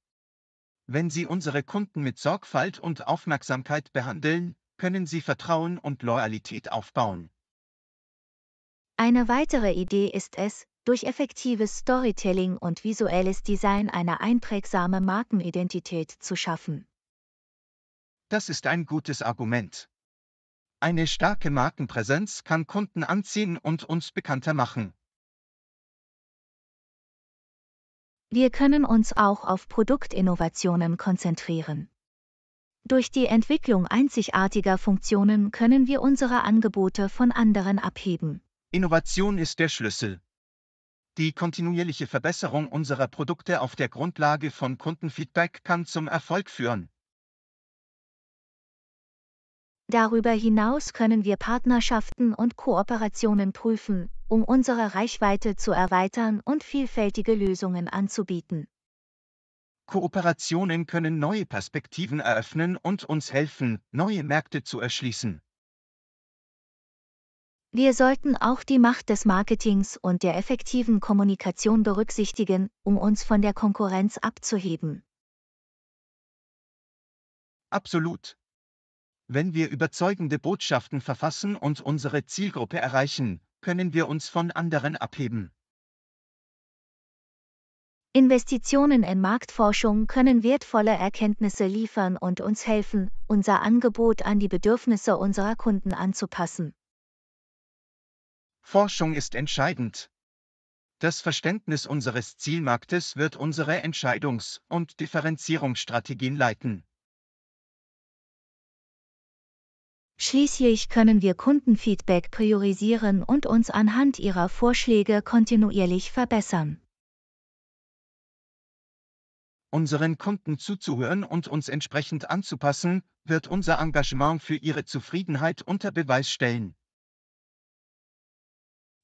Wenn Sie unsere Kunden mit Sorgfalt und Aufmerksamkeit behandeln, können Sie Vertrauen und Loyalität aufbauen. Eine weitere Idee ist es, durch effektives Storytelling und visuelles Design eine einprägsame Markenidentität zu schaffen. Das ist ein gutes Argument. Eine starke Markenpräsenz kann Kunden anziehen und uns bekannter machen. Wir können uns auch auf Produktinnovationen konzentrieren. Durch die Entwicklung einzigartiger Funktionen können wir unsere Angebote von anderen abheben. Innovation ist der Schlüssel. Die kontinuierliche Verbesserung unserer Produkte auf der Grundlage von Kundenfeedback kann zum Erfolg führen. Darüber hinaus können wir Partnerschaften und Kooperationen prüfen, um unsere Reichweite zu erweitern und vielfältige Lösungen anzubieten. Kooperationen können neue Perspektiven eröffnen und uns helfen, neue Märkte zu erschließen. Wir sollten auch die Macht des Marketings und der effektiven Kommunikation berücksichtigen, um uns von der Konkurrenz abzuheben. Absolut. Wenn wir überzeugende Botschaften verfassen und unsere Zielgruppe erreichen, können wir uns von anderen abheben. Investitionen in Marktforschung können wertvolle Erkenntnisse liefern und uns helfen, unser Angebot an die Bedürfnisse unserer Kunden anzupassen. Forschung ist entscheidend. Das Verständnis unseres Zielmarktes wird unsere Entscheidungs- und Differenzierungsstrategien leiten. Schließlich können wir Kundenfeedback priorisieren und uns anhand ihrer Vorschläge kontinuierlich verbessern. Unseren Kunden zuzuhören und uns entsprechend anzupassen, wird unser Engagement für ihre Zufriedenheit unter Beweis stellen.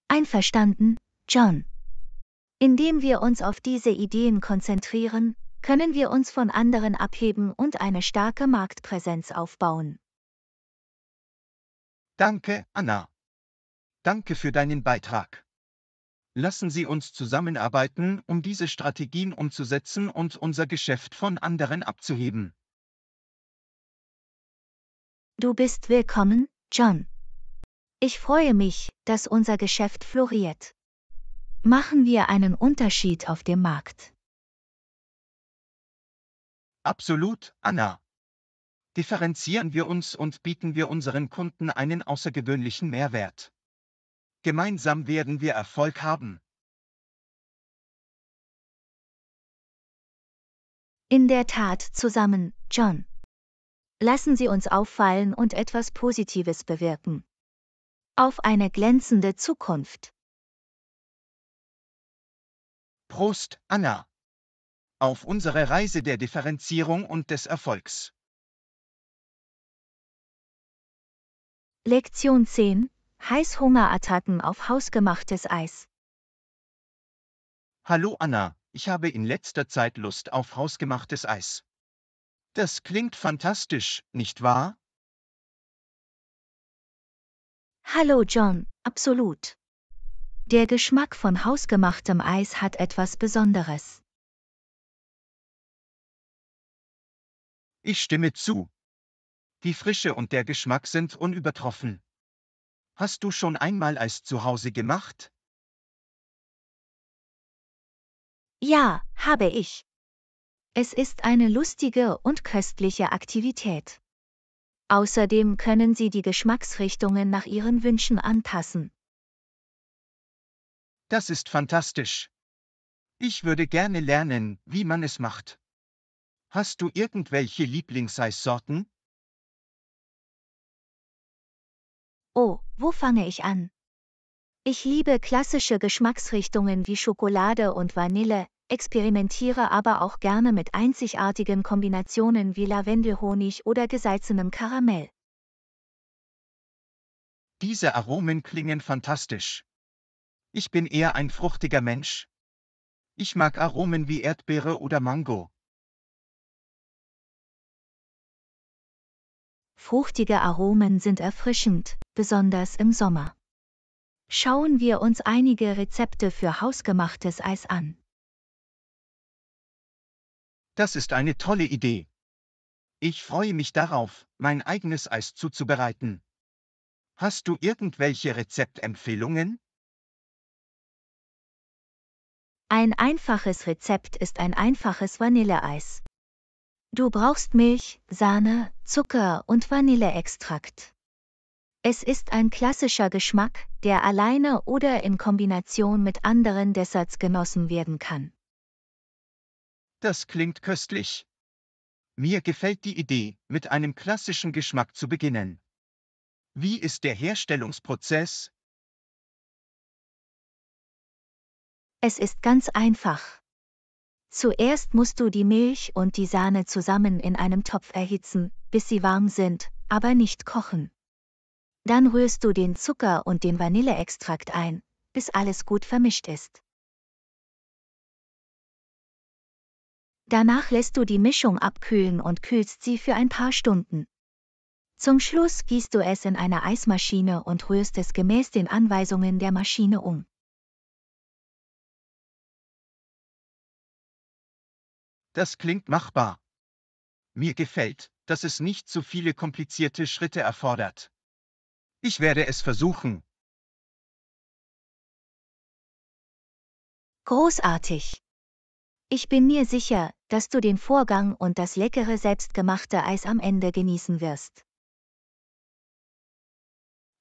Einverstanden, John. Indem wir uns auf diese Ideen konzentrieren, können wir uns von anderen abheben und eine starke Marktpräsenz aufbauen. Danke, Anna. Danke für deinen Beitrag. Lassen Sie uns zusammenarbeiten, um diese Strategien umzusetzen und unser Geschäft von anderen abzuheben. Du bist willkommen, John. Ich freue mich, dass unser Geschäft floriert. Machen wir einen Unterschied auf dem Markt. Absolut, Anna differenzieren wir uns und bieten wir unseren Kunden einen außergewöhnlichen Mehrwert. Gemeinsam werden wir Erfolg haben. In der Tat zusammen, John. Lassen Sie uns auffallen und etwas Positives bewirken. Auf eine glänzende Zukunft. Prost, Anna. Auf unsere Reise der Differenzierung und des Erfolgs. Lektion 10 Heißhungerattacken auf hausgemachtes Eis. Hallo Anna, ich habe in letzter Zeit Lust auf hausgemachtes Eis. Das klingt fantastisch, nicht wahr? Hallo John, absolut. Der Geschmack von hausgemachtem Eis hat etwas Besonderes. Ich stimme zu, die Frische und der Geschmack sind unübertroffen. Hast du schon einmal Eis zu Hause gemacht? Ja, habe ich. Es ist eine lustige und köstliche Aktivität. Außerdem können Sie die Geschmacksrichtungen nach Ihren Wünschen anpassen. Das ist fantastisch. Ich würde gerne lernen, wie man es macht. Hast du irgendwelche Lieblingseissorten? Oh, wo fange ich an? Ich liebe klassische Geschmacksrichtungen wie Schokolade und Vanille, experimentiere aber auch gerne mit einzigartigen Kombinationen wie Lavendelhonig oder gesalzenem Karamell. Diese Aromen klingen fantastisch. Ich bin eher ein fruchtiger Mensch. Ich mag Aromen wie Erdbeere oder Mango. Fruchtige Aromen sind erfrischend, besonders im Sommer. Schauen wir uns einige Rezepte für hausgemachtes Eis an. Das ist eine tolle Idee. Ich freue mich darauf, mein eigenes Eis zuzubereiten. Hast du irgendwelche Rezeptempfehlungen? Ein einfaches Rezept ist ein einfaches Vanilleeis. Du brauchst Milch, Sahne, Zucker und Vanilleextrakt. Es ist ein klassischer Geschmack, der alleine oder in Kombination mit anderen Desserts genossen werden kann. Das klingt köstlich. Mir gefällt die Idee, mit einem klassischen Geschmack zu beginnen. Wie ist der Herstellungsprozess? Es ist ganz einfach. Zuerst musst du die Milch und die Sahne zusammen in einem Topf erhitzen, bis sie warm sind, aber nicht kochen. Dann rührst du den Zucker und den Vanilleextrakt ein, bis alles gut vermischt ist. Danach lässt du die Mischung abkühlen und kühlst sie für ein paar Stunden. Zum Schluss gießt du es in eine Eismaschine und rührst es gemäß den Anweisungen der Maschine um. Das klingt machbar. Mir gefällt, dass es nicht zu so viele komplizierte Schritte erfordert. Ich werde es versuchen. Großartig. Ich bin mir sicher, dass du den Vorgang und das leckere selbstgemachte Eis am Ende genießen wirst.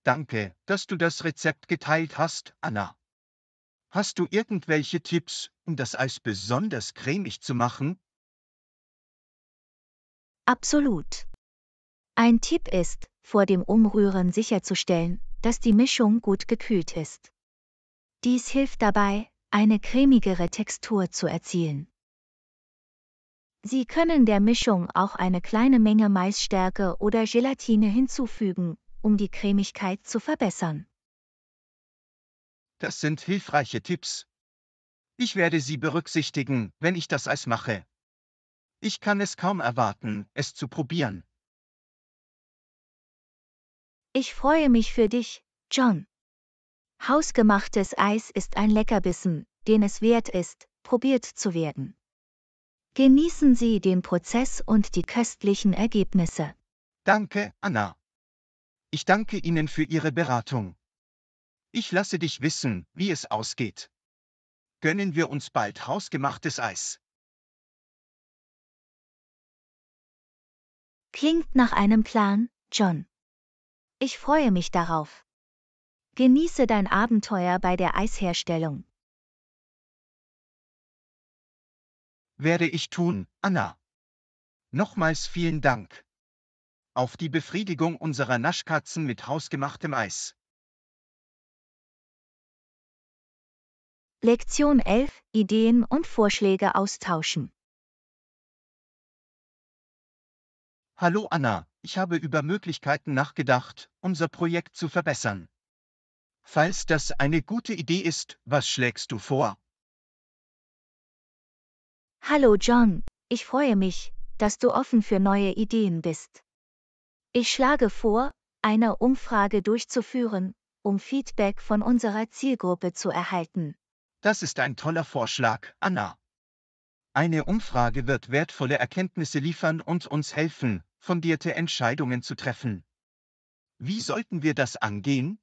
Danke, dass du das Rezept geteilt hast, Anna. Hast du irgendwelche Tipps, um das Eis besonders cremig zu machen? Absolut. Ein Tipp ist, vor dem Umrühren sicherzustellen, dass die Mischung gut gekühlt ist. Dies hilft dabei, eine cremigere Textur zu erzielen. Sie können der Mischung auch eine kleine Menge Maisstärke oder Gelatine hinzufügen, um die Cremigkeit zu verbessern. Das sind hilfreiche Tipps. Ich werde sie berücksichtigen, wenn ich das Eis mache. Ich kann es kaum erwarten, es zu probieren. Ich freue mich für dich, John. Hausgemachtes Eis ist ein Leckerbissen, den es wert ist, probiert zu werden. Genießen Sie den Prozess und die köstlichen Ergebnisse. Danke, Anna. Ich danke Ihnen für Ihre Beratung. Ich lasse dich wissen, wie es ausgeht. Gönnen wir uns bald hausgemachtes Eis. Klingt nach einem Plan, John. Ich freue mich darauf. Genieße dein Abenteuer bei der Eisherstellung. Werde ich tun, Anna. Nochmals vielen Dank. Auf die Befriedigung unserer Naschkatzen mit hausgemachtem Eis. Lektion 11 Ideen und Vorschläge austauschen. Hallo Anna, ich habe über Möglichkeiten nachgedacht, unser Projekt zu verbessern. Falls das eine gute Idee ist, was schlägst du vor? Hallo John, ich freue mich, dass du offen für neue Ideen bist. Ich schlage vor, eine Umfrage durchzuführen, um Feedback von unserer Zielgruppe zu erhalten. Das ist ein toller Vorschlag, Anna. Eine Umfrage wird wertvolle Erkenntnisse liefern und uns helfen, fundierte Entscheidungen zu treffen. Wie sollten wir das angehen?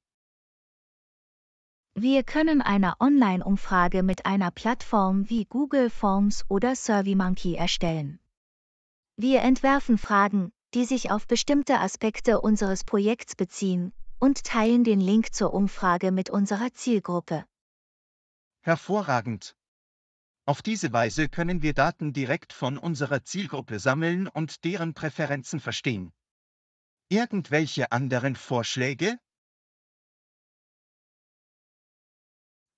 Wir können eine Online-Umfrage mit einer Plattform wie Google Forms oder SurveyMonkey erstellen. Wir entwerfen Fragen, die sich auf bestimmte Aspekte unseres Projekts beziehen, und teilen den Link zur Umfrage mit unserer Zielgruppe. Hervorragend. Auf diese Weise können wir Daten direkt von unserer Zielgruppe sammeln und deren Präferenzen verstehen. Irgendwelche anderen Vorschläge?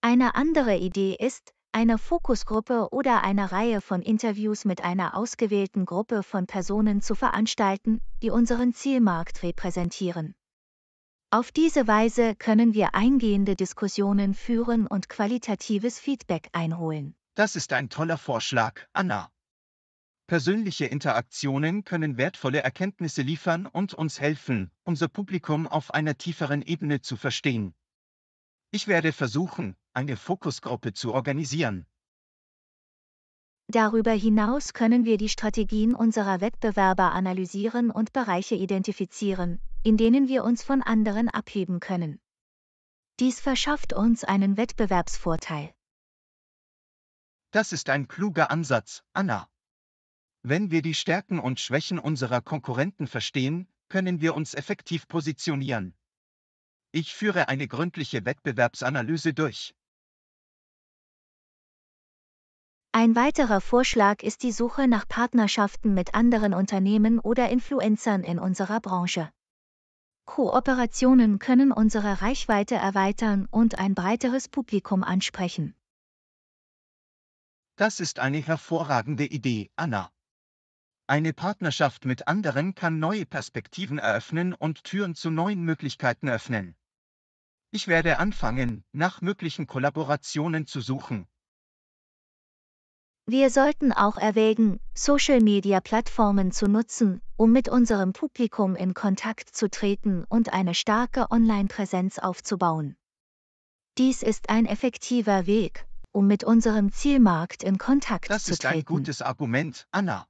Eine andere Idee ist, eine Fokusgruppe oder eine Reihe von Interviews mit einer ausgewählten Gruppe von Personen zu veranstalten, die unseren Zielmarkt repräsentieren. Auf diese Weise können wir eingehende Diskussionen führen und qualitatives Feedback einholen. Das ist ein toller Vorschlag, Anna. Persönliche Interaktionen können wertvolle Erkenntnisse liefern und uns helfen, unser Publikum auf einer tieferen Ebene zu verstehen. Ich werde versuchen, eine Fokusgruppe zu organisieren. Darüber hinaus können wir die Strategien unserer Wettbewerber analysieren und Bereiche identifizieren, in denen wir uns von anderen abheben können. Dies verschafft uns einen Wettbewerbsvorteil. Das ist ein kluger Ansatz, Anna. Wenn wir die Stärken und Schwächen unserer Konkurrenten verstehen, können wir uns effektiv positionieren. Ich führe eine gründliche Wettbewerbsanalyse durch. Ein weiterer Vorschlag ist die Suche nach Partnerschaften mit anderen Unternehmen oder Influencern in unserer Branche. Kooperationen können unsere Reichweite erweitern und ein breiteres Publikum ansprechen. Das ist eine hervorragende Idee, Anna. Eine Partnerschaft mit anderen kann neue Perspektiven eröffnen und Türen zu neuen Möglichkeiten öffnen. Ich werde anfangen, nach möglichen Kollaborationen zu suchen. Wir sollten auch erwägen, Social-Media-Plattformen zu nutzen, um mit unserem Publikum in Kontakt zu treten und eine starke Online-Präsenz aufzubauen. Dies ist ein effektiver Weg, um mit unserem Zielmarkt in Kontakt das zu treten. Das ist ein gutes Argument, Anna.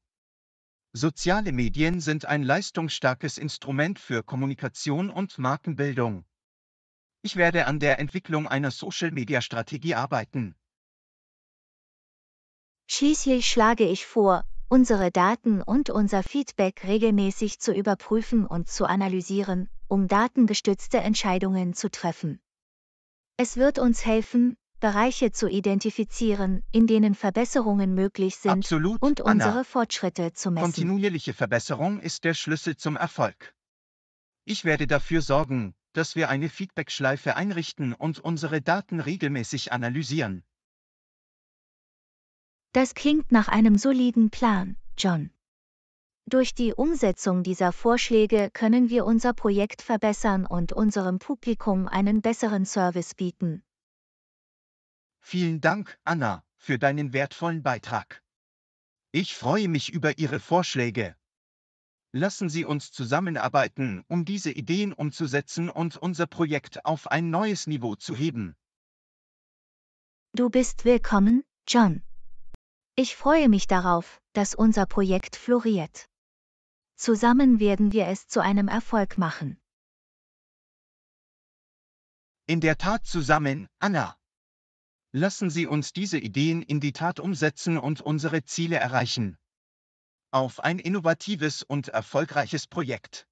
Soziale Medien sind ein leistungsstarkes Instrument für Kommunikation und Markenbildung. Ich werde an der Entwicklung einer Social-Media-Strategie arbeiten. Schließlich schlage ich vor, unsere Daten und unser Feedback regelmäßig zu überprüfen und zu analysieren, um datengestützte Entscheidungen zu treffen. Es wird uns helfen, Bereiche zu identifizieren, in denen Verbesserungen möglich sind Absolut, und unsere Anna. Fortschritte zu messen. Kontinuierliche Verbesserung ist der Schlüssel zum Erfolg. Ich werde dafür sorgen, dass wir eine Feedbackschleife einrichten und unsere Daten regelmäßig analysieren. Das klingt nach einem soliden Plan, John. Durch die Umsetzung dieser Vorschläge können wir unser Projekt verbessern und unserem Publikum einen besseren Service bieten. Vielen Dank, Anna, für deinen wertvollen Beitrag. Ich freue mich über Ihre Vorschläge. Lassen Sie uns zusammenarbeiten, um diese Ideen umzusetzen und unser Projekt auf ein neues Niveau zu heben. Du bist willkommen, John. Ich freue mich darauf, dass unser Projekt floriert. Zusammen werden wir es zu einem Erfolg machen. In der Tat zusammen, Anna. Lassen Sie uns diese Ideen in die Tat umsetzen und unsere Ziele erreichen. Auf ein innovatives und erfolgreiches Projekt.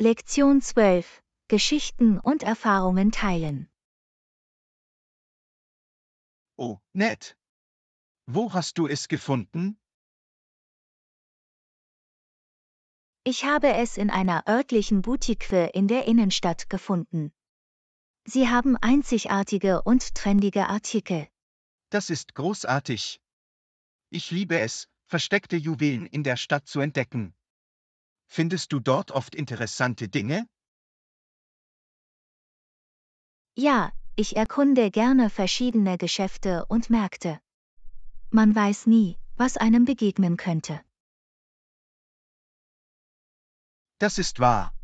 Lektion 12. Geschichten und Erfahrungen teilen. Oh, nett. Wo hast du es gefunden? Ich habe es in einer örtlichen Boutique in der Innenstadt gefunden. Sie haben einzigartige und trendige Artikel. Das ist großartig. Ich liebe es, versteckte Juwelen in der Stadt zu entdecken. Findest du dort oft interessante Dinge? Ja, ich erkunde gerne verschiedene Geschäfte und Märkte. Man weiß nie, was einem begegnen könnte. Das ist wahr.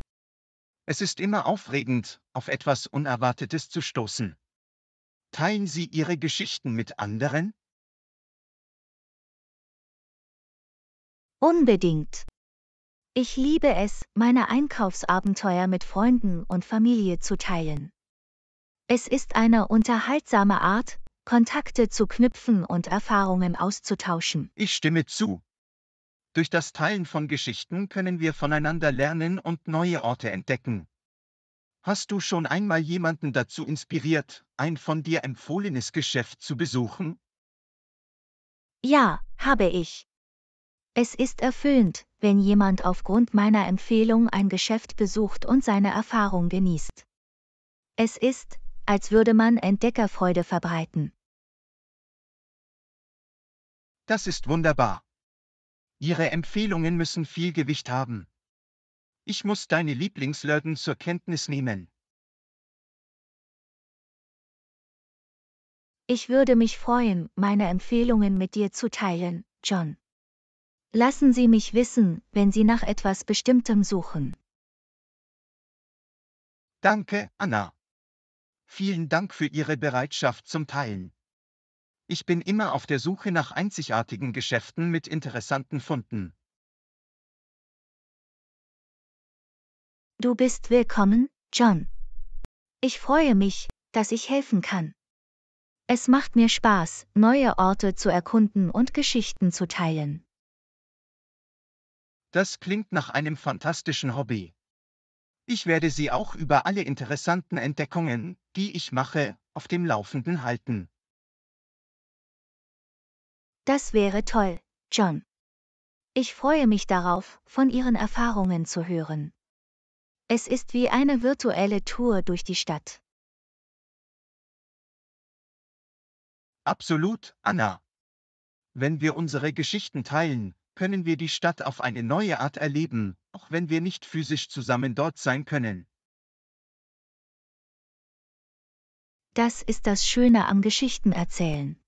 Es ist immer aufregend, auf etwas Unerwartetes zu stoßen. Teilen Sie Ihre Geschichten mit anderen? Unbedingt. Ich liebe es, meine Einkaufsabenteuer mit Freunden und Familie zu teilen. Es ist eine unterhaltsame Art, Kontakte zu knüpfen und Erfahrungen auszutauschen. Ich stimme zu. Durch das Teilen von Geschichten können wir voneinander lernen und neue Orte entdecken. Hast du schon einmal jemanden dazu inspiriert, ein von dir empfohlenes Geschäft zu besuchen? Ja, habe ich. Es ist erfüllend, wenn jemand aufgrund meiner Empfehlung ein Geschäft besucht und seine Erfahrung genießt. Es ist, als würde man Entdeckerfreude verbreiten. Das ist wunderbar. Ihre Empfehlungen müssen viel Gewicht haben. Ich muss deine Lieblingslöten zur Kenntnis nehmen. Ich würde mich freuen, meine Empfehlungen mit dir zu teilen, John. Lassen Sie mich wissen, wenn Sie nach etwas Bestimmtem suchen. Danke, Anna. Vielen Dank für Ihre Bereitschaft zum Teilen. Ich bin immer auf der Suche nach einzigartigen Geschäften mit interessanten Funden. Du bist willkommen, John. Ich freue mich, dass ich helfen kann. Es macht mir Spaß, neue Orte zu erkunden und Geschichten zu teilen. Das klingt nach einem fantastischen Hobby. Ich werde Sie auch über alle interessanten Entdeckungen, die ich mache, auf dem Laufenden halten. Das wäre toll, John. Ich freue mich darauf, von Ihren Erfahrungen zu hören. Es ist wie eine virtuelle Tour durch die Stadt. Absolut, Anna. Wenn wir unsere Geschichten teilen, können wir die Stadt auf eine neue Art erleben, auch wenn wir nicht physisch zusammen dort sein können. Das ist das Schöne am Geschichten erzählen.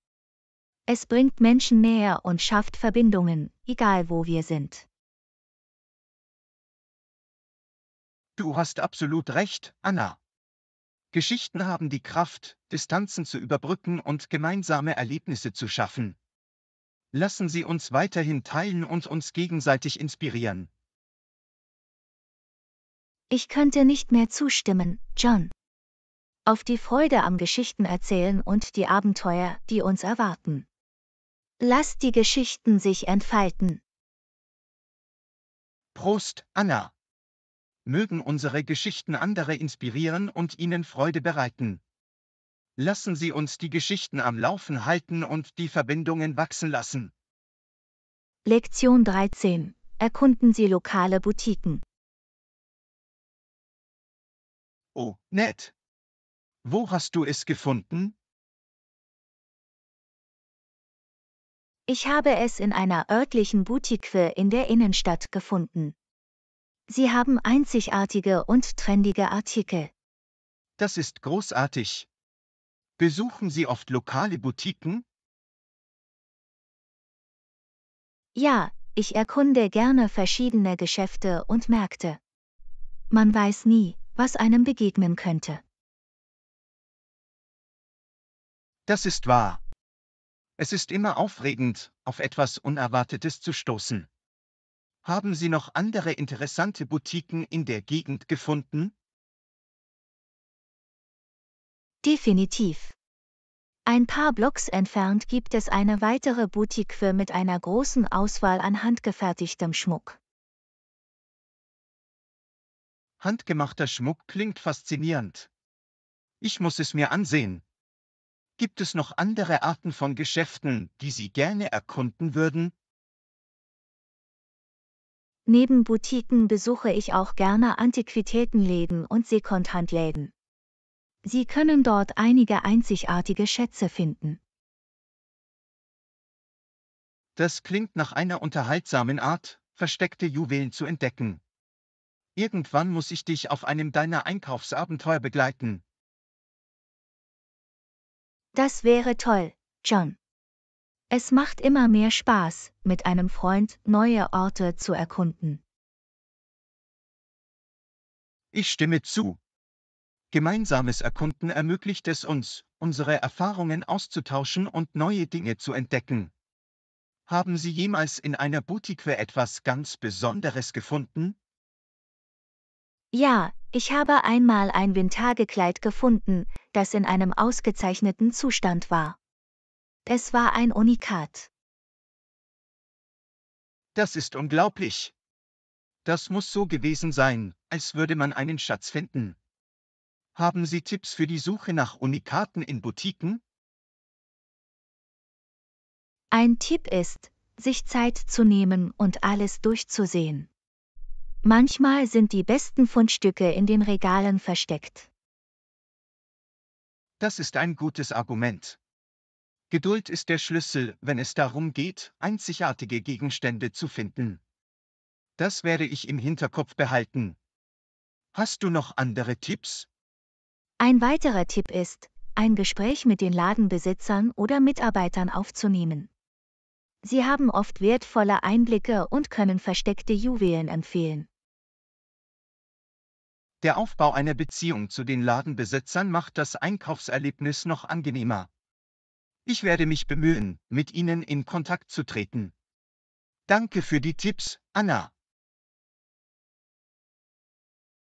Es bringt Menschen näher und schafft Verbindungen, egal wo wir sind. Du hast absolut recht, Anna. Geschichten haben die Kraft, Distanzen zu überbrücken und gemeinsame Erlebnisse zu schaffen. Lassen Sie uns weiterhin teilen und uns gegenseitig inspirieren. Ich könnte nicht mehr zustimmen, John. Auf die Freude am Geschichten erzählen und die Abenteuer, die uns erwarten. Lasst die Geschichten sich entfalten. Prost, Anna. Mögen unsere Geschichten andere inspirieren und ihnen Freude bereiten. Lassen Sie uns die Geschichten am Laufen halten und die Verbindungen wachsen lassen. Lektion 13. Erkunden Sie lokale Boutiquen. Oh, nett. Wo hast du es gefunden? Ich habe es in einer örtlichen Boutique in der Innenstadt gefunden. Sie haben einzigartige und trendige Artikel. Das ist großartig. Besuchen Sie oft lokale Boutiquen? Ja, ich erkunde gerne verschiedene Geschäfte und Märkte. Man weiß nie, was einem begegnen könnte. Das ist wahr. Es ist immer aufregend, auf etwas Unerwartetes zu stoßen. Haben Sie noch andere interessante Boutiquen in der Gegend gefunden? Definitiv. Ein paar Blocks entfernt gibt es eine weitere Boutique mit einer großen Auswahl an handgefertigtem Schmuck. Handgemachter Schmuck klingt faszinierend. Ich muss es mir ansehen. Gibt es noch andere Arten von Geschäften, die Sie gerne erkunden würden? Neben Boutiquen besuche ich auch gerne Antiquitätenläden und Secondhandläden. Sie können dort einige einzigartige Schätze finden. Das klingt nach einer unterhaltsamen Art, versteckte Juwelen zu entdecken. Irgendwann muss ich dich auf einem deiner Einkaufsabenteuer begleiten. Das wäre toll, John. Es macht immer mehr Spaß, mit einem Freund neue Orte zu erkunden. Ich stimme zu. Gemeinsames Erkunden ermöglicht es uns, unsere Erfahrungen auszutauschen und neue Dinge zu entdecken. Haben Sie jemals in einer Boutique etwas ganz Besonderes gefunden? Ja, ich habe einmal ein Vintagekleid gefunden, das in einem ausgezeichneten Zustand war. Es war ein Unikat. Das ist unglaublich. Das muss so gewesen sein, als würde man einen Schatz finden. Haben Sie Tipps für die Suche nach Unikaten in Boutiquen? Ein Tipp ist, sich Zeit zu nehmen und alles durchzusehen. Manchmal sind die besten Fundstücke in den Regalen versteckt. Das ist ein gutes Argument. Geduld ist der Schlüssel, wenn es darum geht, einzigartige Gegenstände zu finden. Das werde ich im Hinterkopf behalten. Hast du noch andere Tipps? Ein weiterer Tipp ist, ein Gespräch mit den Ladenbesitzern oder Mitarbeitern aufzunehmen. Sie haben oft wertvolle Einblicke und können versteckte Juwelen empfehlen. Der Aufbau einer Beziehung zu den Ladenbesitzern macht das Einkaufserlebnis noch angenehmer. Ich werde mich bemühen, mit Ihnen in Kontakt zu treten. Danke für die Tipps, Anna.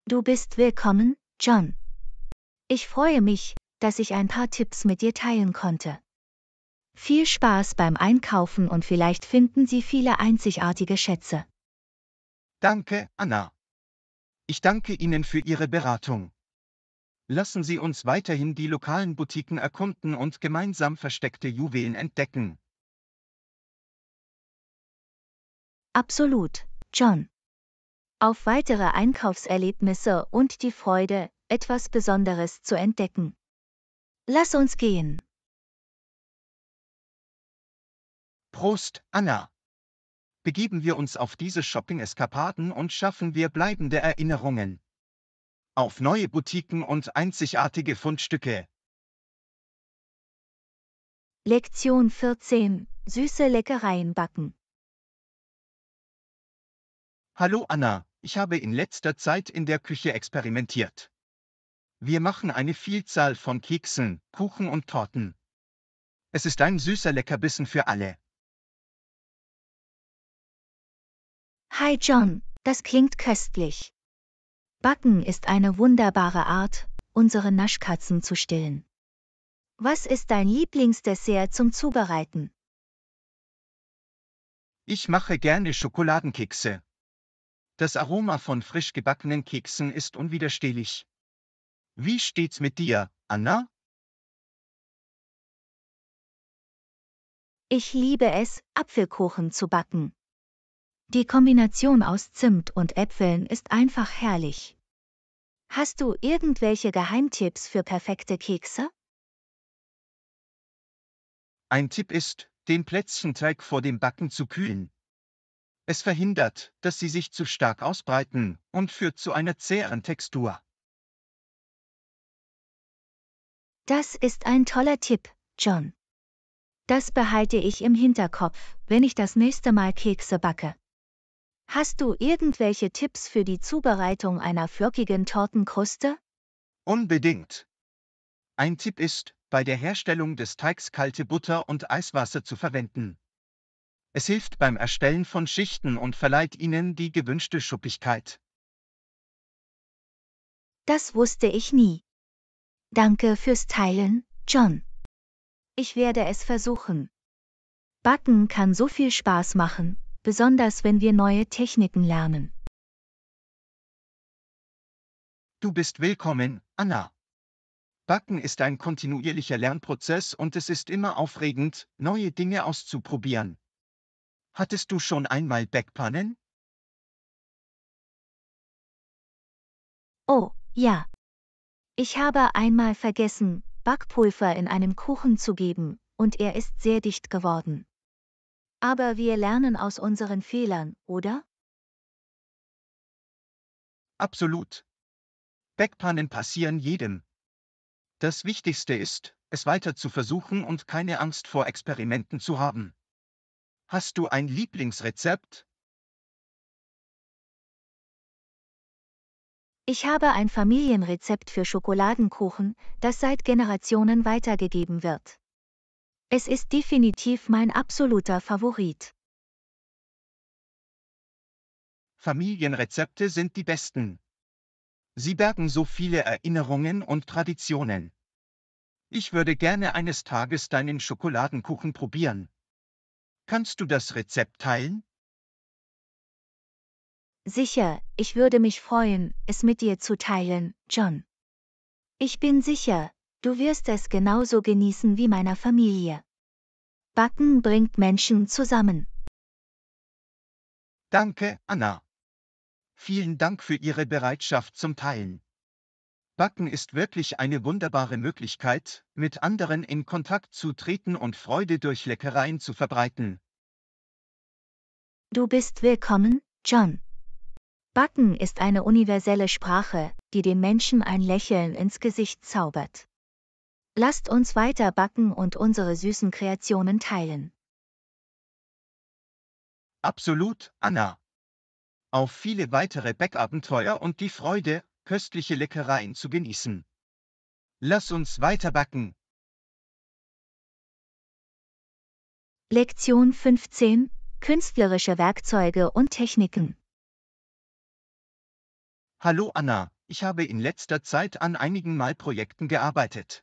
Du bist willkommen, John. Ich freue mich, dass ich ein paar Tipps mit dir teilen konnte. Viel Spaß beim Einkaufen und vielleicht finden Sie viele einzigartige Schätze. Danke, Anna. Ich danke Ihnen für Ihre Beratung. Lassen Sie uns weiterhin die lokalen Boutiquen erkunden und gemeinsam versteckte Juwelen entdecken. Absolut, John. Auf weitere Einkaufserlebnisse und die Freude, etwas Besonderes zu entdecken. Lass uns gehen. Prost, Anna begeben wir uns auf diese Shopping-Eskapaden und schaffen wir bleibende Erinnerungen. Auf neue Boutiquen und einzigartige Fundstücke. Lektion 14. Süße Leckereien backen. Hallo Anna, ich habe in letzter Zeit in der Küche experimentiert. Wir machen eine Vielzahl von Keksen, Kuchen und Torten. Es ist ein süßer Leckerbissen für alle. Hi John, das klingt köstlich. Backen ist eine wunderbare Art, unsere Naschkatzen zu stillen. Was ist dein Lieblingsdessert zum Zubereiten? Ich mache gerne Schokoladenkekse. Das Aroma von frisch gebackenen Keksen ist unwiderstehlich. Wie steht's mit dir, Anna? Ich liebe es, Apfelkuchen zu backen. Die Kombination aus Zimt und Äpfeln ist einfach herrlich. Hast du irgendwelche Geheimtipps für perfekte Kekse? Ein Tipp ist, den Plätzchenteig vor dem Backen zu kühlen. Es verhindert, dass sie sich zu stark ausbreiten und führt zu einer zäheren Textur. Das ist ein toller Tipp, John. Das behalte ich im Hinterkopf, wenn ich das nächste Mal Kekse backe. Hast du irgendwelche Tipps für die Zubereitung einer flockigen Tortenkruste? Unbedingt. Ein Tipp ist, bei der Herstellung des Teigs kalte Butter und Eiswasser zu verwenden. Es hilft beim Erstellen von Schichten und verleiht ihnen die gewünschte Schuppigkeit. Das wusste ich nie. Danke fürs Teilen, John. Ich werde es versuchen. Backen kann so viel Spaß machen besonders wenn wir neue Techniken lernen. Du bist willkommen, Anna. Backen ist ein kontinuierlicher Lernprozess und es ist immer aufregend, neue Dinge auszuprobieren. Hattest du schon einmal Backpannen? Oh, ja. Ich habe einmal vergessen, Backpulver in einem Kuchen zu geben, und er ist sehr dicht geworden. Aber wir lernen aus unseren Fehlern, oder? Absolut. Backpannen passieren jedem. Das Wichtigste ist, es weiter zu versuchen und keine Angst vor Experimenten zu haben. Hast du ein Lieblingsrezept? Ich habe ein Familienrezept für Schokoladenkuchen, das seit Generationen weitergegeben wird. Es ist definitiv mein absoluter Favorit. Familienrezepte sind die besten. Sie bergen so viele Erinnerungen und Traditionen. Ich würde gerne eines Tages deinen Schokoladenkuchen probieren. Kannst du das Rezept teilen? Sicher, ich würde mich freuen, es mit dir zu teilen, John. Ich bin sicher, Du wirst es genauso genießen wie meiner Familie. Backen bringt Menschen zusammen. Danke, Anna. Vielen Dank für Ihre Bereitschaft zum Teilen. Backen ist wirklich eine wunderbare Möglichkeit, mit anderen in Kontakt zu treten und Freude durch Leckereien zu verbreiten. Du bist willkommen, John. Backen ist eine universelle Sprache, die dem Menschen ein Lächeln ins Gesicht zaubert. Lasst uns weiter backen und unsere süßen Kreationen teilen. Absolut, Anna. Auf viele weitere Backabenteuer und die Freude, köstliche Leckereien zu genießen. Lass uns weiter backen. Lektion 15 Künstlerische Werkzeuge und Techniken Hallo Anna, ich habe in letzter Zeit an einigen Malprojekten gearbeitet.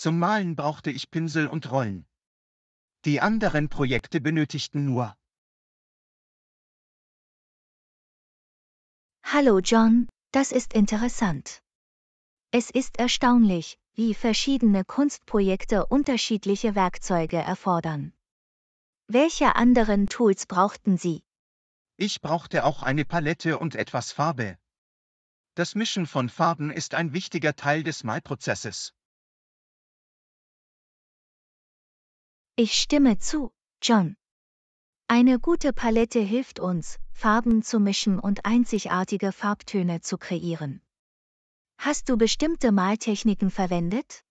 Zum Malen brauchte ich Pinsel und Rollen. Die anderen Projekte benötigten nur. Hallo John, das ist interessant. Es ist erstaunlich, wie verschiedene Kunstprojekte unterschiedliche Werkzeuge erfordern. Welche anderen Tools brauchten Sie? Ich brauchte auch eine Palette und etwas Farbe. Das Mischen von Farben ist ein wichtiger Teil des Malprozesses. Ich stimme zu, John. Eine gute Palette hilft uns, Farben zu mischen und einzigartige Farbtöne zu kreieren. Hast du bestimmte Maltechniken verwendet?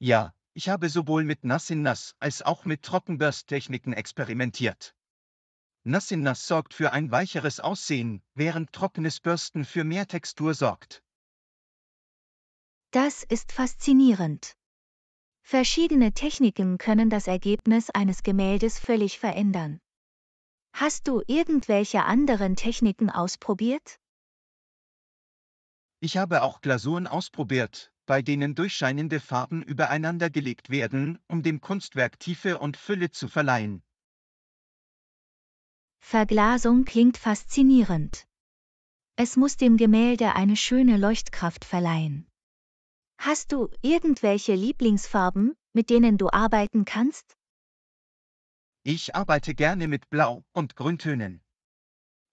Ja, ich habe sowohl mit Nass in Nass als auch mit Trockenburst-Techniken experimentiert. Nass in Nass sorgt für ein weicheres Aussehen, während trockenes Bürsten für mehr Textur sorgt. Das ist faszinierend. Verschiedene Techniken können das Ergebnis eines Gemäldes völlig verändern. Hast du irgendwelche anderen Techniken ausprobiert? Ich habe auch Glasuren ausprobiert, bei denen durchscheinende Farben übereinander gelegt werden, um dem Kunstwerk Tiefe und Fülle zu verleihen. Verglasung klingt faszinierend. Es muss dem Gemälde eine schöne Leuchtkraft verleihen. Hast du irgendwelche Lieblingsfarben, mit denen du arbeiten kannst? Ich arbeite gerne mit Blau- und Grüntönen.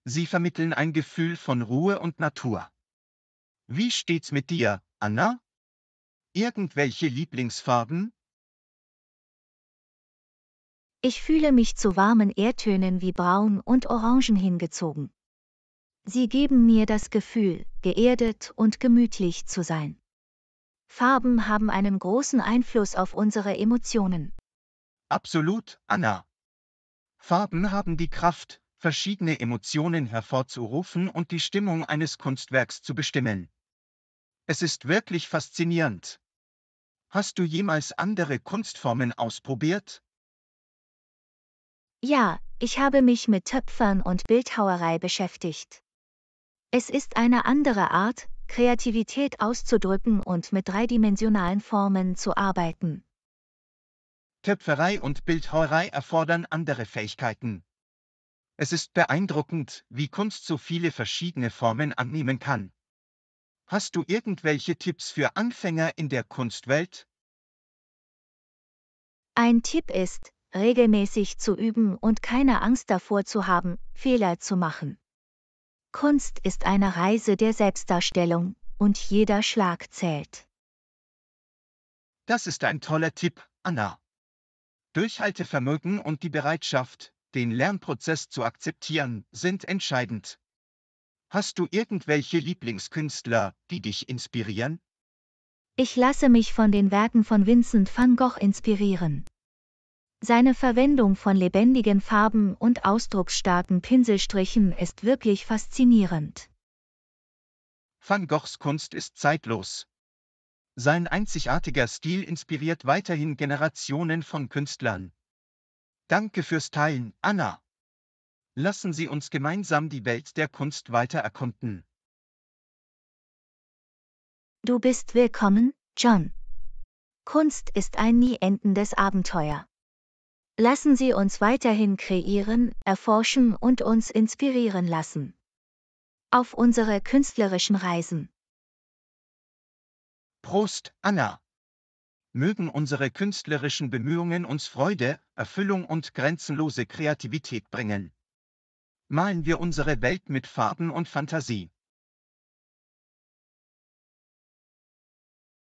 Sie vermitteln ein Gefühl von Ruhe und Natur. Wie steht's mit dir, Anna? Irgendwelche Lieblingsfarben? Ich fühle mich zu warmen Erdtönen wie Braun und Orangen hingezogen. Sie geben mir das Gefühl, geerdet und gemütlich zu sein. Farben haben einen großen Einfluss auf unsere Emotionen. Absolut, Anna. Farben haben die Kraft, verschiedene Emotionen hervorzurufen und die Stimmung eines Kunstwerks zu bestimmen. Es ist wirklich faszinierend. Hast du jemals andere Kunstformen ausprobiert? Ja, ich habe mich mit Töpfern und Bildhauerei beschäftigt. Es ist eine andere Art, Kreativität auszudrücken und mit dreidimensionalen Formen zu arbeiten. Töpferei und Bildhauerei erfordern andere Fähigkeiten. Es ist beeindruckend, wie Kunst so viele verschiedene Formen annehmen kann. Hast du irgendwelche Tipps für Anfänger in der Kunstwelt? Ein Tipp ist, regelmäßig zu üben und keine Angst davor zu haben, Fehler zu machen. Kunst ist eine Reise der Selbstdarstellung, und jeder Schlag zählt. Das ist ein toller Tipp, Anna. Durchhaltevermögen und die Bereitschaft, den Lernprozess zu akzeptieren, sind entscheidend. Hast du irgendwelche Lieblingskünstler, die dich inspirieren? Ich lasse mich von den Werken von Vincent van Gogh inspirieren. Seine Verwendung von lebendigen Farben und ausdrucksstarken Pinselstrichen ist wirklich faszinierend. Van Goghs Kunst ist zeitlos. Sein einzigartiger Stil inspiriert weiterhin Generationen von Künstlern. Danke fürs Teilen, Anna. Lassen Sie uns gemeinsam die Welt der Kunst weiter erkunden. Du bist willkommen, John. Kunst ist ein nie endendes Abenteuer. Lassen Sie uns weiterhin kreieren, erforschen und uns inspirieren lassen. Auf unsere künstlerischen Reisen. Prost, Anna. Mögen unsere künstlerischen Bemühungen uns Freude, Erfüllung und grenzenlose Kreativität bringen. Malen wir unsere Welt mit Farben und Fantasie.